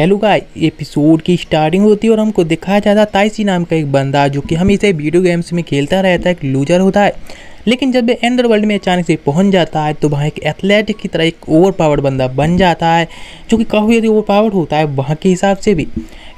hello का episode की starting होती है और हमको दिखाया जाता है ताइसी नाम का एक बंदा जो कि हमेशा वीडियो गेम्स में खेलता रहता है एक लूजर होता है लेकिन जब वे एंडर वर्ल्ड में अचानक से पहुंच जाता है तो वहाँ एक एथलेटिक की तरह एक ओवर पावर बंदा बन जाता है जो कि काफ़ी यदि ओवर पावर होता है वहाँ के हिसाब से भी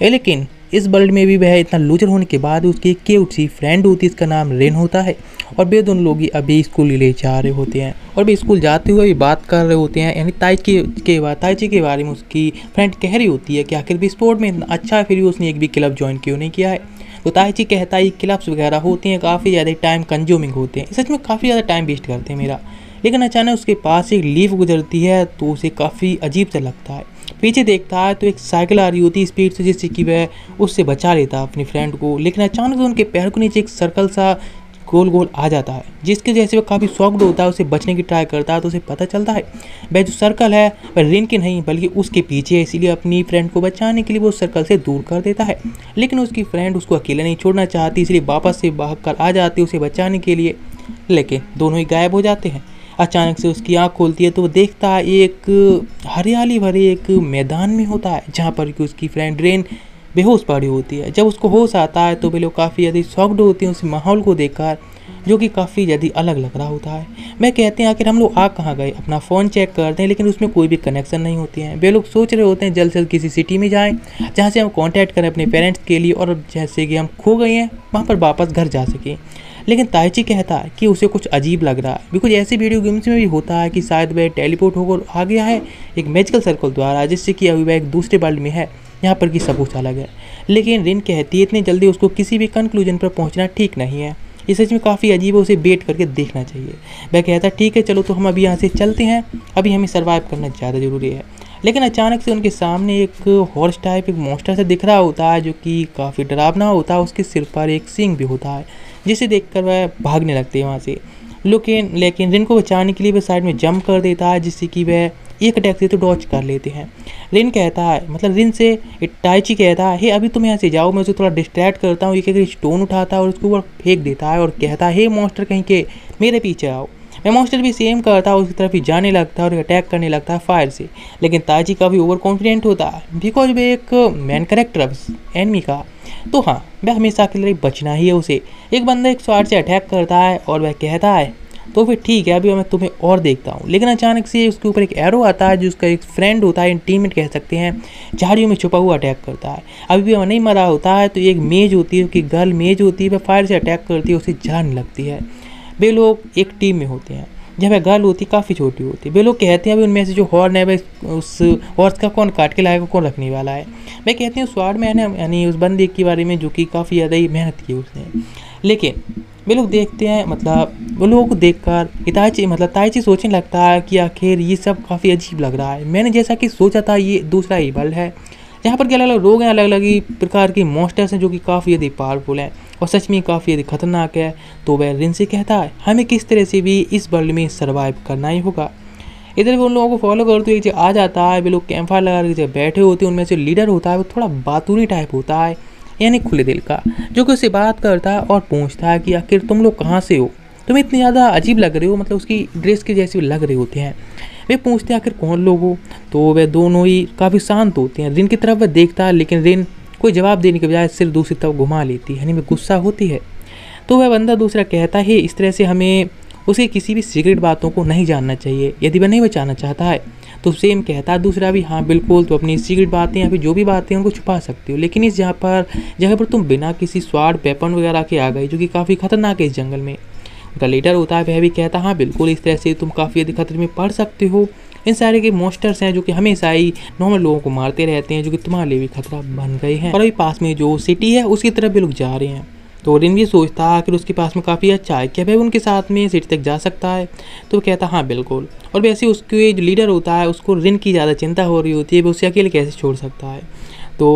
लेकिन इस वर्ल्ड में भी वह इतना लूजर होने के बाद उसकी क्यूट सी फ्रेंड होती है इसका नाम रेन होता है और वे दोनों लोग ही अभी स्कूल ले जा रहे होते हैं और भी स्कूल जाते हुए भी बात कर रहे होते हैं यानी ताइची के ताइची के बारे में उसकी फ्रेंड कह रही होती है कि आखिर भी स्पोर्ट में इतना अच्छा है फिर भी उसने एक भी क्लब ज्वाइन क्यों नहीं किया है तो ताइची कहता है क्लब्स वगैरह होते हैं काफ़ी ज़्यादा टाइम कंज्यूमिंग होते हैं सच में काफ़ी ज़्यादा टाइम वेस्ट करते हैं मेरा लेकिन अचानक उसके पास एक लीव गुजरती है तो उसे काफ़ी अजीब सा लगता है पीछे देखता है तो एक साइकिल आ रही होती स्पीड से जिससे कि वह उससे बचा लेता अपनी फ्रेंड को लेकिन अचानक से उनके पैर के नीचे एक सर्कल सा गोल गोल आ जाता है जिसके वजह से वह काफ़ी शॉक्ड होता है उसे बचने की ट्राई करता है तो उसे पता चलता है वह जो सर्कल है वह रिन के नहीं बल्कि उसके पीछे है इसीलिए अपनी फ्रेंड को बचाने के लिए वो उस सर्कल से दूर कर देता है लेकिन उसकी फ्रेंड उसको अकेले नहीं छोड़ना चाहती इसलिए वापस से भाग कर आ जाती है उसे बचाने के लिए लेकिन दोनों ही गायब हो जाते हैं अचानक से उसकी आँख खोलती है तो वो देखता है एक हरियाली भरे एक मैदान में होता है जहाँ पर कि उसकी फ्रेंड रेन बेहोश पड़ी होती है जब उसको होश आता है तो वे लोग काफ़ी यदि शॉक्ड होते हैं उस माहौल को देखकर जो कि काफ़ी यदि अलग लग रहा होता है मैं कहते हैं आखिर हम लोग आ कहाँ गए अपना फ़ोन चेक करते हैं लेकिन उसमें कोई भी कनेक्शन नहीं होते हैं वे लोग सोच रहे होते हैं जल्द से जल्द किसी सिटी में जाएँ जहाँ से हम कॉन्टैक्ट करें अपने पेरेंट्स के लिए और जैसे कि हम खो गए हैं वहाँ पर वापस घर जा सकें लेकिन ताइची कहता है कि उसे कुछ अजीब लग रहा है बिकॉज ऐसे वीडियो गेम्स में भी होता है कि शायद वह टेलीपोर्ट होकर आ गया है एक मेजिकल सर्कल द्वारा जिससे कि अभी वह एक दूसरे वर्ल्ड में है यहाँ पर कि सब कुछ अलग है लेकिन रिन कहती है इतनी जल्दी उसको किसी भी कंक्लूजन पर पहुँचना ठीक नहीं है ये सच में काफ़ी अजीब है उसे वेट करके देखना चाहिए वह कहता है ठीक है चलो तो हम अभी यहाँ से चलते हैं अभी हमें सर्वाइव करना ज़्यादा ज़रूरी है लेकिन अचानक से उनके सामने एक हॉर्स टाइप एक मॉन्स्टर से दिख रहा होता है जो कि काफ़ी डरावना होता है उसके सिर पर एक सींग भी होता है जिसे देख वह भागने लगते हैं वहाँ से लेकिन लेकिन रिन को बचाने के लिए वह साइड में जंप कर देता है जिससे कि वह एक अटैक से तो डॉच कर लेते हैं रिन कहता है मतलब रिन से टाइची कहता है हे अभी तुम यहाँ से जाओ मैं उसे थोड़ा डिस्ट्रैक्ट करता हूँ एक एक स्टोन उठाता है और उसके ऊपर फेंक देता है और कहता है हे मॉन्स्टर कहीं के मेरे पीछे आओ मॉन्स्टर भी सेम करता है उसकी तरफ ही जाने लगता है और अटैक करने लगता है फायर से लेकिन ताजी काफ़ी ओवर कॉन्फिडेंट होता है बिकॉज वे एक मैन करेक्टर एनमी का तो हाँ वह हमेशा के लिए बचना ही है उसे एक बंदा एक स्वार से अटैक करता है और वह कहता है तो फिर ठीक है अभी मैं तुम्हें और देखता हूँ लेकिन अचानक से उसके ऊपर एक एरो आता है जो उसका एक फ्रेंड होता है टीममेट कह सकते हैं झाड़ियों में छुपा हुआ अटैक करता है अभी भी वह नहीं मरा होता है तो एक मेज होती है उसकी गर्ल मेज होती है वह फायर से अटैक करती है उसे जान लगती है वे लोग एक टीम में होते हैं जब वह गर्ल होती काफ़ी छोटी होती है वे लोग कहते हैं अभी उनमें से जो हॉर्न है भाई उस हॉर्स का कौन काट के लाएगा कौन रखने वाला है मैं कहते हैं उस वार्ड में है यानी उस बंदे के बारे में जो कि काफ़ी ज़्यादा ही मेहनत की उसने लेकिन वे लोग देखते हैं मतलब वो लोगों को देख कर इताची मतलब ताइची सोचने लगता है कि आखिर ये सब काफ़ी अजीब लग रहा है मैंने जैसा कि सोचा था ये दूसरा ही बल है यहाँ पर क्या अलग अलग रोग हैं अलग अलग ही प्रकार के मोस्टर्स हैं जो कि काफ़ी यदि पावरफुल हैं और सच में काफ़ी यदि खतरनाक है तो वह से कहता है हमें किस तरह से भी इस वर्ल्ड में सर्वाइव करना ही होगा इधर भी उन लोगों को फॉलो करते हुए जो आ जाता है वे लोग कैंप फायर लगा के जब बैठे होते हैं उनमें से लीडर होता है वो थोड़ा बातूनी टाइप होता है यानी खुले दिल का जो कि उससे बात करता है और पूछता है कि आखिर तुम लोग कहाँ से हो तुम इतने ज़्यादा अजीब लग रहे हो मतलब उसकी ड्रेस के जैसे लग रहे होते हैं वे पूछते हैं आखिर कौन लोग हो तो वह दोनों ही काफ़ी शांत होते हैं रिन की तरफ वह देखता है लेकिन रिन कोई जवाब देने के बजाय सिर्फ दूसरी तरफ घुमा लेती है यानी वे गुस्सा होती है तो वह बंदा दूसरा कहता है इस तरह से हमें उसे किसी भी सीक्रेट बातों को नहीं जानना चाहिए यदि वह नहीं बचाना चाहता है तो सेम कहता है दूसरा भी हाँ बिल्कुल तो अपनी सीक्रेट बातें या फिर जो भी बातें उनको छुपा सकते हो लेकिन इस जहाँ पर जगह पर तुम बिना किसी स्वाड वेपन वगैरह के आ गए जो कि काफ़ी खतरनाक है इस जंगल में उनका लीडर होता है वह भी कहता है हाँ बिल्कुल इस तरह से तुम काफ़ी अधिक खतरे में पढ़ सकते हो इन सारे के मोस्टर्स हैं जो कि हमेशा ही नॉर्मल लोगों को मारते रहते हैं जो कि तुम्हारे लिए भी खतरा बन गए हैं और अभी पास में जो सिटी है उसकी तरफ भी लोग जा रहे हैं तो रिन भी सोचता है आखिर उसके पास में काफ़ी अच्छा है क्या भाई उनके साथ में सिटी तक जा सकता है तो कहता हाँ बिल्कुल और वैसे उसके जो लीडर होता है उसको रिन की ज़्यादा चिंता हो रही होती है वह उसे अकेले कैसे छोड़ सकता है तो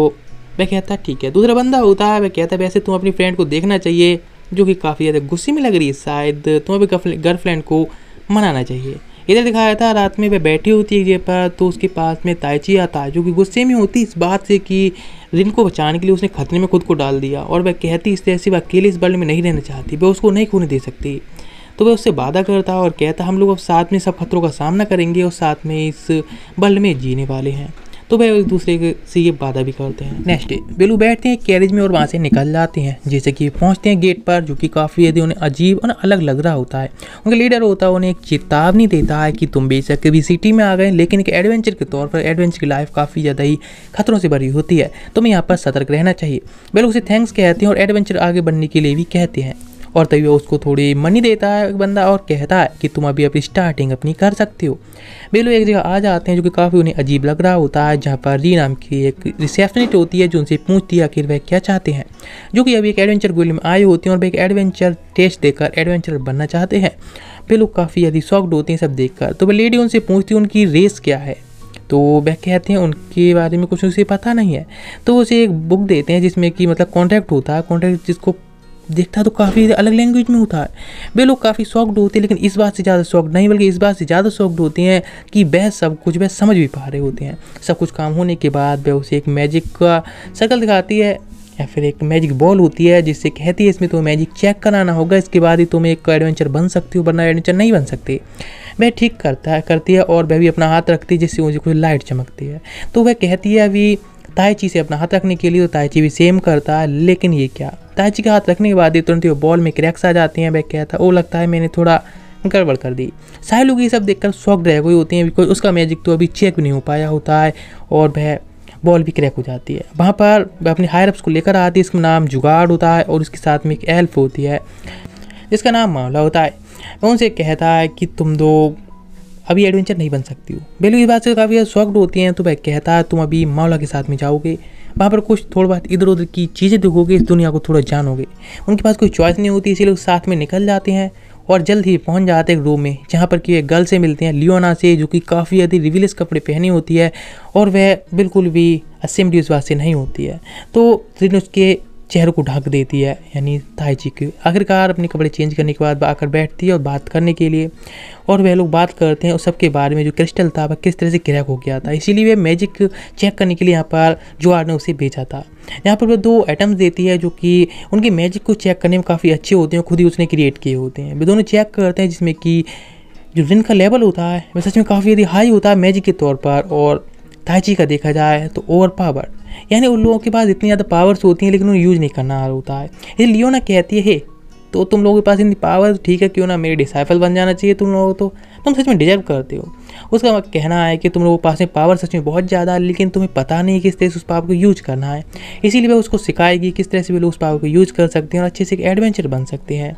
वह कहता ठीक है दूसरा बंदा होता है वह कहता है वैसे तुम अपनी फ्रेंड को देखना चाहिए जो कि काफ़ी ज़्यादा गुस्से में लग रही है शायद तुम्हें भी गर्लफ्रेंड को मनाना चाहिए इधर दिखाया था रात में वह बैठी होती है पर तो उसके पास में ताइची आता है जो कि गुस्से में होती इस बात से कि रिन को बचाने के लिए उसने खतरे में खुद को डाल दिया और वह कहती इस तरह से वह अकेले इस वर्ल्ड में नहीं रहना चाहती वह उसको नहीं खोने दे सकती तो वह उससे वादा करता और कहता हम लोग अब साथ में सब खतरों का सामना करेंगे और साथ में इस वर्ल्ड में जीने वाले हैं तो वह एक दूसरे से ये वादा भी करते हैं नेक्स्ट डे बेलू बैठते हैं कैरेज में और वहाँ से निकल जाते हैं जैसे कि पहुँचते हैं गेट पर जो कि काफ़ी यदि उन्हें अजीब और अलग लग रहा होता है उनका लीडर होता है उन्हें एक चेतावनी देता है कि तुम बेशक कभी सिटी में आ गए लेकिन एक एडवेंचर के तौर पर एडवेंचर की लाइफ काफ़ी ज़्यादा ही खतरों से भरी होती है तुम्हें यहाँ पर सतर्क रहना चाहिए बेलू उसे थैंक्स कहते हैं और एडवेंचर आगे बढ़ने के लिए भी कहते हैं और तभी उसको थोड़ी मनी देता है एक बंदा और कहता है कि तुम अभी अपनी स्टार्टिंग अपनी कर सकते हो वे लोग एक जगह आ जाते हैं जो कि काफ़ी उन्हें अजीब लग रहा होता है जहाँ पर री नाम की एक रिसेप्शनिस्ट होती है जो उनसे पूछती है आखिर वह क्या चाहते हैं जो कि अभी एक एडवेंचर गोली में आए होते हैं और वह एक एडवेंचर टेस्ट देकर एडवेंचर बनना चाहते हैं वे लोग काफ़ी यदि शॉक्ड होते हैं सब देख तो वह लेडी उनसे पूछती है उनकी रेस क्या है तो वह कहते हैं उनके बारे में कुछ उसे पता नहीं है तो उसे एक बुक देते हैं जिसमें कि मतलब कॉन्ट्रैक्ट होता है कॉन्ट्रैक्ट जिसको देखता तो काफ़ी अलग लैंग्वेज में होता है वे लोग काफ़ी शॉक्ड होते हैं लेकिन इस बात से ज़्यादा शॉक्ड नहीं बल्कि इस बात से ज़्यादा शॉक्ड होते हैं कि वह सब कुछ वह समझ भी पा रहे होते हैं सब कुछ काम होने के बाद वह उसे एक मैजिक का सर्कल दिखाती है या फिर एक मैजिक बॉल होती है जिससे कहती है इसमें तुम्हें मैजिक चेक कराना होगा इसके बाद ही तुम्हें एक एडवेंचर बन सकती हो वरना एडवेंचर नहीं बन सकती वह ठीक करता है करती है और वह भी अपना हाथ रखती है जिससे मुझे कुछ लाइट चमकती है तो वह कहती है अभी ताइची से अपना हाथ रखने के लिए तो ताइची भी सेम करता है लेकिन ये क्या ताइची का हाथ रखने के बाद ही तुरंत ही बॉल में क्रैक्स आ जाते हैं वह कहता है वो लगता है मैंने थोड़ा गड़बड़ कर दी सारे लोग ये सब देखकर सॉफ्ट रह गई होती हैं बिकॉज उसका मैजिक तो अभी चेक नहीं हो पाया होता है और वह बॉल भी क्रैक हो जाती है वहाँ पर वह अपने अप्स को लेकर आती है इसका नाम जुगाड़ होता है और उसके साथ में एक एल्फ होती है जिसका नाम मामला होता है उनसे कहता है कि तुम दो अभी एडवेंचर नहीं बन सकती हो बेलू इस बात से तो काफ़ी शॉक्ड होती हैं तो वह कहता है तुम अभी मौला के साथ में जाओगे वहाँ पर कुछ थोड़ा बहुत इधर उधर की चीज़ें देखोगे इस दुनिया को थोड़ा जानोगे उनके पास कोई चॉइस नहीं होती इसीलिए साथ में निकल जाते हैं और जल्द ही पहुंच जाते हैं रूम में जहाँ पर कि वे गर्ल से मिलते हैं लियोना से जो कि काफ़ी अधिक रिविलियस कपड़े पहनी होती है और वह बिल्कुल भी असेंबली उस बात से नहीं होती है तो फिर उसके चेहरे को ढक देती है यानी ताइची की आखिरकार अपने कपड़े चेंज करने के बाद आकर बैठती है और बात करने के लिए और वह लोग बात करते हैं उस सब के बारे में जो क्रिस्टल था वह किस तरह से क्रैक हो गया था इसीलिए वह मैजिक चेक करने के लिए यहाँ पर जुआर ने उसे भेजा था यहाँ पर वह दो आइटम्स देती है जो कि उनके मैजिक को चेक करने में काफ़ी अच्छे होते हैं खुद ही उसने क्रिएट किए होते हैं वे दोनों चेक करते हैं जिसमें कि जो रिन का लेवल होता है वह सच में काफ़ी यदि हाई होता है मैजिक के तौर पर और ताइची का देखा जाए तो ओवर पावर यानी उन लोगों के पास इतनी ज़्यादा पावर्स होती हैं लेकिन उन्हें यूज़ नहीं करना होता है ये लियोना कहती है हे तो तुम लोगों के पास इतनी पावर तो ठीक है क्यों ना मेरे डिसाइफल बन जाना चाहिए तुम लोगों तो तुम सच में डिजर्व करते हो उसका मतलब कहना है कि तुम लोगों के पास में पावर सच में बहुत ज़्यादा है लेकिन तुम्हें पता नहीं किस तरह से उस पावर को यूज करना है इसीलिए वह उसको सिखाएगी किस तरह से वे लोग उस पावर को यूज कर सकते हैं और अच्छे से एक एडवेंचर बन सकते हैं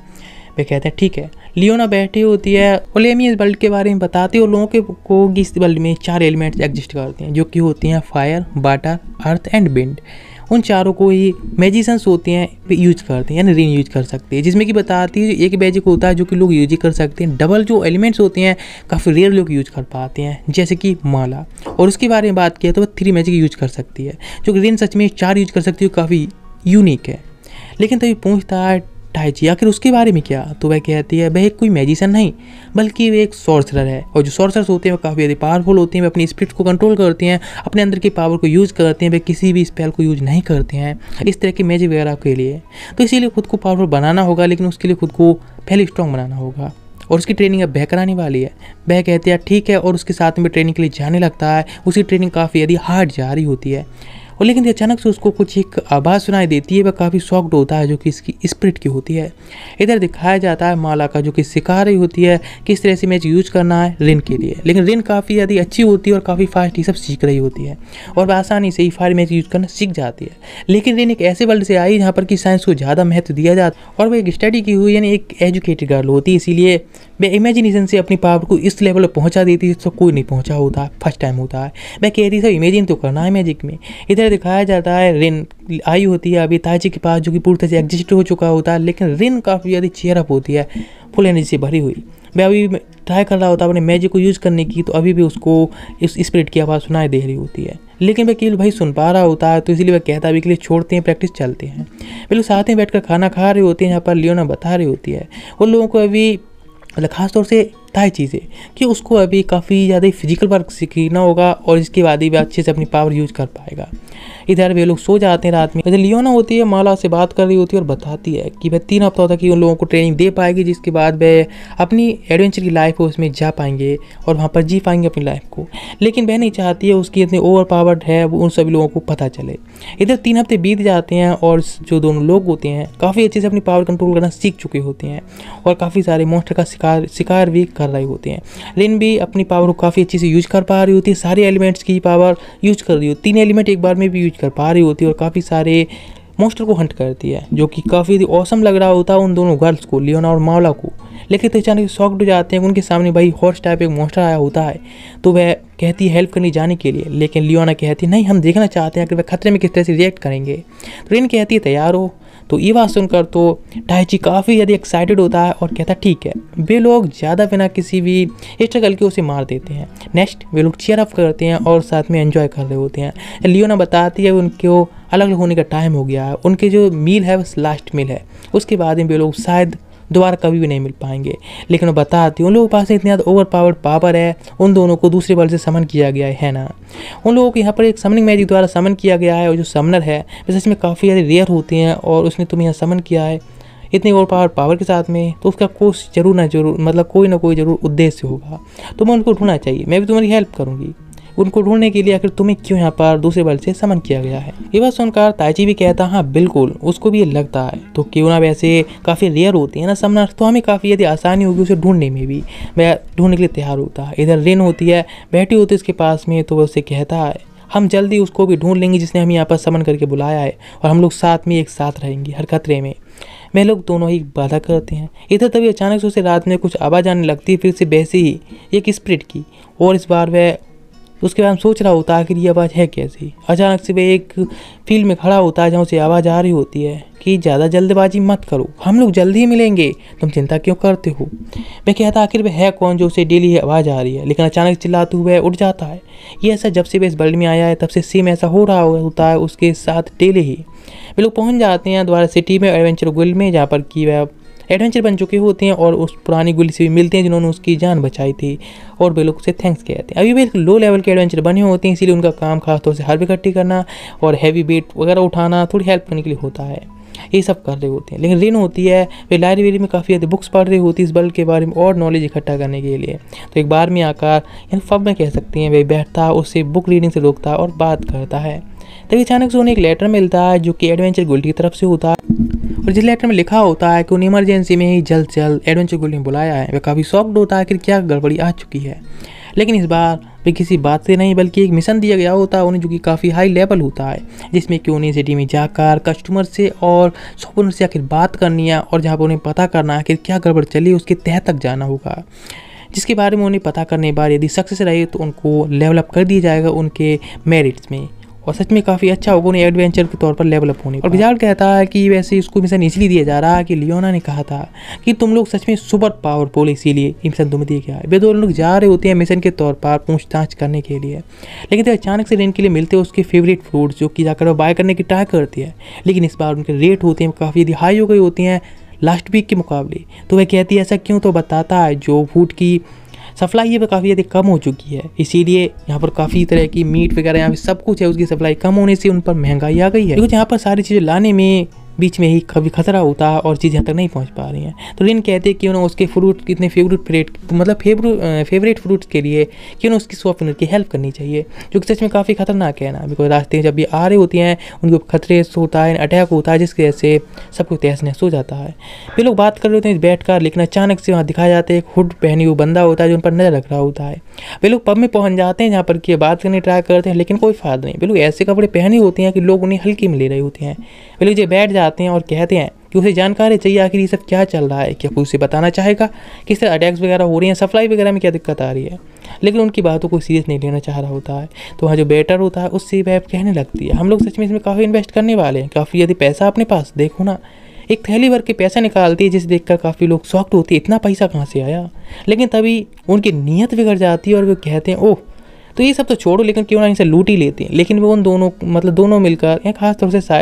वे कहते हैं ठीक है लियोना बैठी होती है ओलेमी इस वर्ल्ड के बारे में बताती है और लोगों के को इस वर्ल्ड में चार एलिमेंट्स एग्जिस्ट करते हैं जो कि होती हैं fire water earth and wind उन चारों को ही मैजिशंस होते हैं यूज करते हैं यानी रिन यूज कर सकते हैं जिसमें कि बताती है एक मैजिक होता है जो कि लोग यूज कर सकते हैं डबल जो एलिमेंट्स होते हैं काफ़ी रेयर लोग यूज कर पाते हैं जैसे कि माला और उसके बारे में बात किया तो वह थ्री मैजिक यूज कर सकती है जो रिन सच में चार यूज कर सकती है काफ़ी यूनिक है लेकिन तभी पूछता है जी आखिर उसके बारे में क्या तो वह कहती है वह कोई मैजिशन नहीं बल्कि वे एक सॉर्सरर है और जो सोर्सर्स होते हैं वह काफ़ी ज़्यादा पावरफुल होते हैं वे अपनी स्पिरिट्स को कंट्रोल करते हैं अपने अंदर की पावर को यूज़ करते हैं वे किसी भी स्पेल को यूज़ नहीं करते हैं इस तरह की मैजिक वगैरह के लिए तो इसीलिए खुद को पावरफुल बनाना होगा लेकिन उसके लिए खुद को पहले स्ट्रॉन्ग बनाना होगा और उसकी ट्रेनिंग अब बह कराने वाली है बह कहते हैं ठीक है और उसके साथ में ट्रेनिंग के लिए जाने लगता है उसकी ट्रेनिंग काफ़ी यदि हार्ड जा रही होती है और लेकिन अचानक से उसको कुछ एक आवाज़ सुनाई देती है वह काफ़ी शॉक्ड होता है जो कि इसकी स्प्रिट की होती है इधर दिखाया जाता है माला का जो कि सिखा रही होती है किस तरह से मैच यूज करना है रिन के लिए लेकिन रिन काफ़ी ज़्यादा अच्छी होती है और काफ़ी फास्ट ये सब सीख रही होती है और वह आसानी से ही फायर मैच यूज करना सीख जाती है लेकिन रिन एक ऐसे वर्ल्ड से आई जहाँ पर कि साइंस को ज़्यादा महत्व दिया जाता और वह एक स्टडी की हुई यानी एक एजुकेटेड गर्ल होती है इसीलिए मैं इमेजिनेशन से अपनी पावर को इस लेवल पर पहुँचा देती है जिसको कोई नहीं पहुँचा होता फर्स्ट टाइम होता है मैं कह रही सब इमेजिन तो करना है मैजिक में इधर में दिखाया जाता है रिन आई होती है अभी ताजी के पास जो कि पूरी तरह से एग्जिस्ट हो चुका होता है लेकिन रिन काफ़ी ज़्यादा चेयरअप होती है फुल एनर्जी से भरी हुई मैं अभी ट्राई कर रहा होता अपने मैजिक को यूज़ करने की तो अभी भी उसको इस स्प्रिट की आवाज़ सुनाई दे रही होती है लेकिन वह केवल भाई सुन पा रहा होता है तो इसलिए वह कहता है लिए छोड़ते हैं प्रैक्टिस चलते हैं वे लोग साथ में बैठकर खाना खा रहे होते हैं यहाँ पर लियोना बता रही होती है उन लोगों को अभी मतलब खासतौर से सकता है चीज़ें कि उसको अभी काफ़ी ज़्यादा फिजिकल वर्क सीखना होगा और इसके बाद ही वह अच्छे से अपनी पावर यूज कर पाएगा इधर वे लोग सो जाते हैं रात में इधर लियोना होती है माला से बात कर रही होती है और बताती है कि वह तीन हफ्ता है कि उन लोगों को ट्रेनिंग दे पाएगी जिसके बाद वह अपनी एडवेंचर की लाइफ उसमें जा पाएंगे और वहाँ पर जी पाएंगे अपनी लाइफ को लेकिन वह नहीं चाहती है उसकी इतनी ओवर पावर्ड है वो उन सभी लोगों को पता चले इधर तीन हफ्ते बीत जाते हैं और जो दोनों लोग होते हैं काफ़ी अच्छे से अपनी पावर कंट्रोल करना सीख चुके होते हैं और काफ़ी सारे मोस्टर का शिकार शिकार भी कर रहे होते हैं रिन भी अपनी पावर को काफ़ी अच्छे से यूज कर पा रही होती है सारे एलिमेंट्स की पावर यूज कर रही होती तीन एलिमेंट एक बार में भी यूज कर पा रही होती है और काफ़ी सारे मोस्टर को हंट करती है जो कि काफ़ी औसम लग रहा होता है उन दोनों गर्ल्स को लियोना और मावला को लेकिन तो अचानक शॉक्ड हो जाते हैं उनके सामने भाई हॉर्स टाइप एक मोस्टर आया होता है तो वह कहती है हेल्प करने जाने के लिए लेकिन लियोना कहती है नहीं हम देखना चाहते हैं कि वह खतरे में किस तरह से रिएक्ट करेंगे तो रिन कहती है तैयार हो तो ये बात सुनकर तो टाइची काफ़ी ज़्यादा एक्साइटेड होता है और कहता है ठीक है वे लोग ज़्यादा बिना किसी भी स्ट्रगल के उसे मार देते हैं नेक्स्ट वे लोग चेयर अप करते हैं और साथ में एंजॉय कर रहे होते हैं लियोना बताती है उनको अलग अलग होने का टाइम हो गया है उनके जो मील है बस लास्ट मील है उसके बाद में वे लोग शायद दोबारा कभी भी नहीं मिल पाएंगे लेकिन वो बताती उन लोगों के पास इतने ज़्यादा ओवर पावर पावर है उन दोनों को दूसरे बल से समन किया गया है ना उन लोगों को यहाँ पर एक समनिंग मैजिक द्वारा समन किया गया है और जो समनर है वैसे इसमें काफ़ी ज़्यादा रेयर होते हैं और उसने तुम्हें यहाँ समन किया है इतनी ओवर पावर पावर के साथ में तो उसका कोई जरूर ना जरूर मतलब कोई ना कोई जरूर उद्देश्य होगा तुम्हें तो उनको ढूंढना चाहिए मैं भी तुम्हारी हेल्प करूँगी उनको ढूंढने के लिए आखिर तुम्हें क्यों यहाँ पर दूसरे बल से समन किया गया है ये बात सुनकर ताइची भी कहता है हाँ बिल्कुल उसको भी ये लगता है तो क्यों ना वैसे काफ़ी रेयर होती है ना समना तो हमें काफ़ी यदि आसानी होगी उसे ढूंढने में भी वह ढूंढने के लिए तैयार होता है इधर रेन होती है बैठी होती है उसके पास में तो वह उसे कहता है हम जल्दी उसको भी ढूंढ लेंगे जिसने हमें यहाँ पर समन करके बुलाया है और हम लोग साथ में एक साथ रहेंगे हर खतरे में मैं लोग दोनों ही बाधा करते हैं इधर तभी अचानक से उसे रात में कुछ आवाज़ आने लगती है फिर से वैसे ही एक स्प्रिट की और इस बार वह तो उसके बाद सोच रहा होता है आखिर ये आवाज़ है कैसी अचानक से वे एक फील्ड में खड़ा होता है जहाँ उसे आवाज़ आ रही होती है कि ज़्यादा जल्दबाजी मत करो हम लोग जल्दी ही मिलेंगे तुम चिंता क्यों करते हो मैं कहता आखिर वह है कौन जो उसे डेली आवाज़ आ रही है लेकिन अचानक चिल्लाते हुए उठ जाता है ये ऐसा जब से वह इस वर्ल्ड में आया है तब से सेम ऐसा हो रहा होता है उसके साथ डेली ही वे लोग पहुँच जाते हैं दोबारा सिटी में एडवेंचर गुल में जहाँ पर कि वह एडवेंचर बन चुके होते हैं और उस पुरानी गुली से भी मिलते हैं जिन्होंने उसकी जान बचाई थी और वे लोग उसे थैंक्स कहते हैं अभी वे लो लेवल के एडवेंचर बने होते हैं इसीलिए उनका काम खासतौर से हर इकट्ठी करना और हैवी वेट वगैरह उठाना थोड़ी हेल्प करने के लिए होता है ये सब कर रहे होते हैं लेकिन रिन होती है वे लाइब्रेरी में काफ़ी ज़्यादा बुक्स पढ़ रही होती है इस बल्ब के बारे में और नॉलेज इकट्ठा करने के लिए तो एक बार में आकर इन फब में कह सकती हैं वे बैठता उससे बुक रीडिंग से रोकता और बात करता है तभी अचानक से उन्हें एक लेटर मिलता है जो कि एडवेंचर गुल्ड की तरफ से होता है और जिस लेटर में लिखा होता है कि उन्हें इमरजेंसी में ही जल्द से जल्द एडवेंचर गोल्ड में बुलाया है वह काफ़ी शॉक्ड होता है कि क्या गड़बड़ी आ चुकी है लेकिन इस बार वे किसी बात से नहीं बल्कि एक मिशन दिया गया होता है उन्हें जो कि काफ़ी हाई लेवल होता है जिसमें कि उन्हें सिटी में जाकर कस्टमर से और शॉपर से आखिर बात करनी है और जहाँ पर उन्हें पता करना है आखिर क्या गड़बड़ चली उसके तह तक जाना होगा जिसके बारे में उन्हें पता करने के बाद यदि सक्सेस रहे तो उनको लेवलअप कर दिया जाएगा उनके मेरिट्स में और सच में काफ़ी अच्छा होगा उन्हें एडवेंचर के तौर पर लेवल अप होने और बिजार कहता है कि वैसे इसको मिशन इसलिए दिया जा रहा है कि लियोना ने कहा था कि तुम लोग सच में सुपर पावरफुल इसीलिए मिशन तुम्हें दिया गया है वे दोनों लोग जा रहे होते हैं मिशन के तौर पर पूछताछ करने के लिए लेकिन जब अचानक से रेन के लिए मिलते हैं उसके फेवरेट फ्रूट जो कि जाकर वो बाय करने की ट्राई करती है लेकिन इस बार उनके रेट होते हैं काफ़ी यदि हाई हो गई होती हैं लास्ट वीक के मुकाबले तो वह कहती है ऐसा क्यों तो बताता है जो फूट की सप्लाई ये पर काफ़ी ज़्यादा कम हो चुकी है इसीलिए यहाँ पर काफ़ी तरह की मीट वगैरह यहाँ पर सब कुछ है उसकी सप्लाई कम होने से उन पर महंगाई आ गई है क्योंकि यहाँ पर सारी चीज़ें लाने में बीच में ही कभी खतरा होता है और चीज़ें तक नहीं पहुँच पा रही हैं तो रिन कहते हैं क्यों ना उसके फ्रूट कितने फेवरेट फ्रेट तो मतलब फेवरेट फेवरेट फ्रूट्स के लिए क्यों ना उसकी स्वॉप की हेल्प करनी चाहिए जो कि सच में काफ़ी खतरनाक है ना बिकॉज रास्ते जब ये आ रही होती हैं उनको खतरे होता है अटैक होता है जिसकी वजह से सब कुछ तहस नहस हो जाता है वे लोग बात कर रहे होते हैं बैठ कर लेकिन अचानक से वहाँ दिखाया जाता है एक हुड पहनी हुआ बंदा होता है जो उन पर नज़र रख रहा होता है वे लोग पब में पहुँच जाते हैं जहाँ पर कि बात करने ट्राई करते हैं लेकिन कोई फायदा नहीं वे लोग ऐसे कपड़े पहने होते हैं कि लोग उन्हें हल्की में ले रहे होते हैं वे लोग जब बैठ जाते आते हैं और कहते हैं कि उसे जानकारी चाहिए आखिर ये सब क्या चल रहा है क्या कोई उसे बताना चाहेगा किस तरह अटैक्स वगैरह हो रही हैं सप्लाई वगैरह में क्या दिक्कत आ रही है लेकिन उनकी बातों को सीरियस नहीं लेना चाह रहा होता है तो वहाँ जो बेटर होता है उससे वह कहने लगती है हम लोग सच में इसमें काफ़ी इन्वेस्ट करने वाले हैं काफ़ी यदि पैसा अपने पास देखो ना एक थैली भर के पैसा निकालती है जिसे देखकर काफ़ी लोग शॉक्ड होते हैं इतना पैसा कहाँ से आया लेकिन तभी उनकी नीयत बिगड़ जाती है और वे कहते हैं ओह तो ये सब तो छोड़ो लेकिन क्यों ना इनसे लूट ही लेती हैं लेकिन वो उन दोनों मतलब दोनों मिलकर या खासतौर से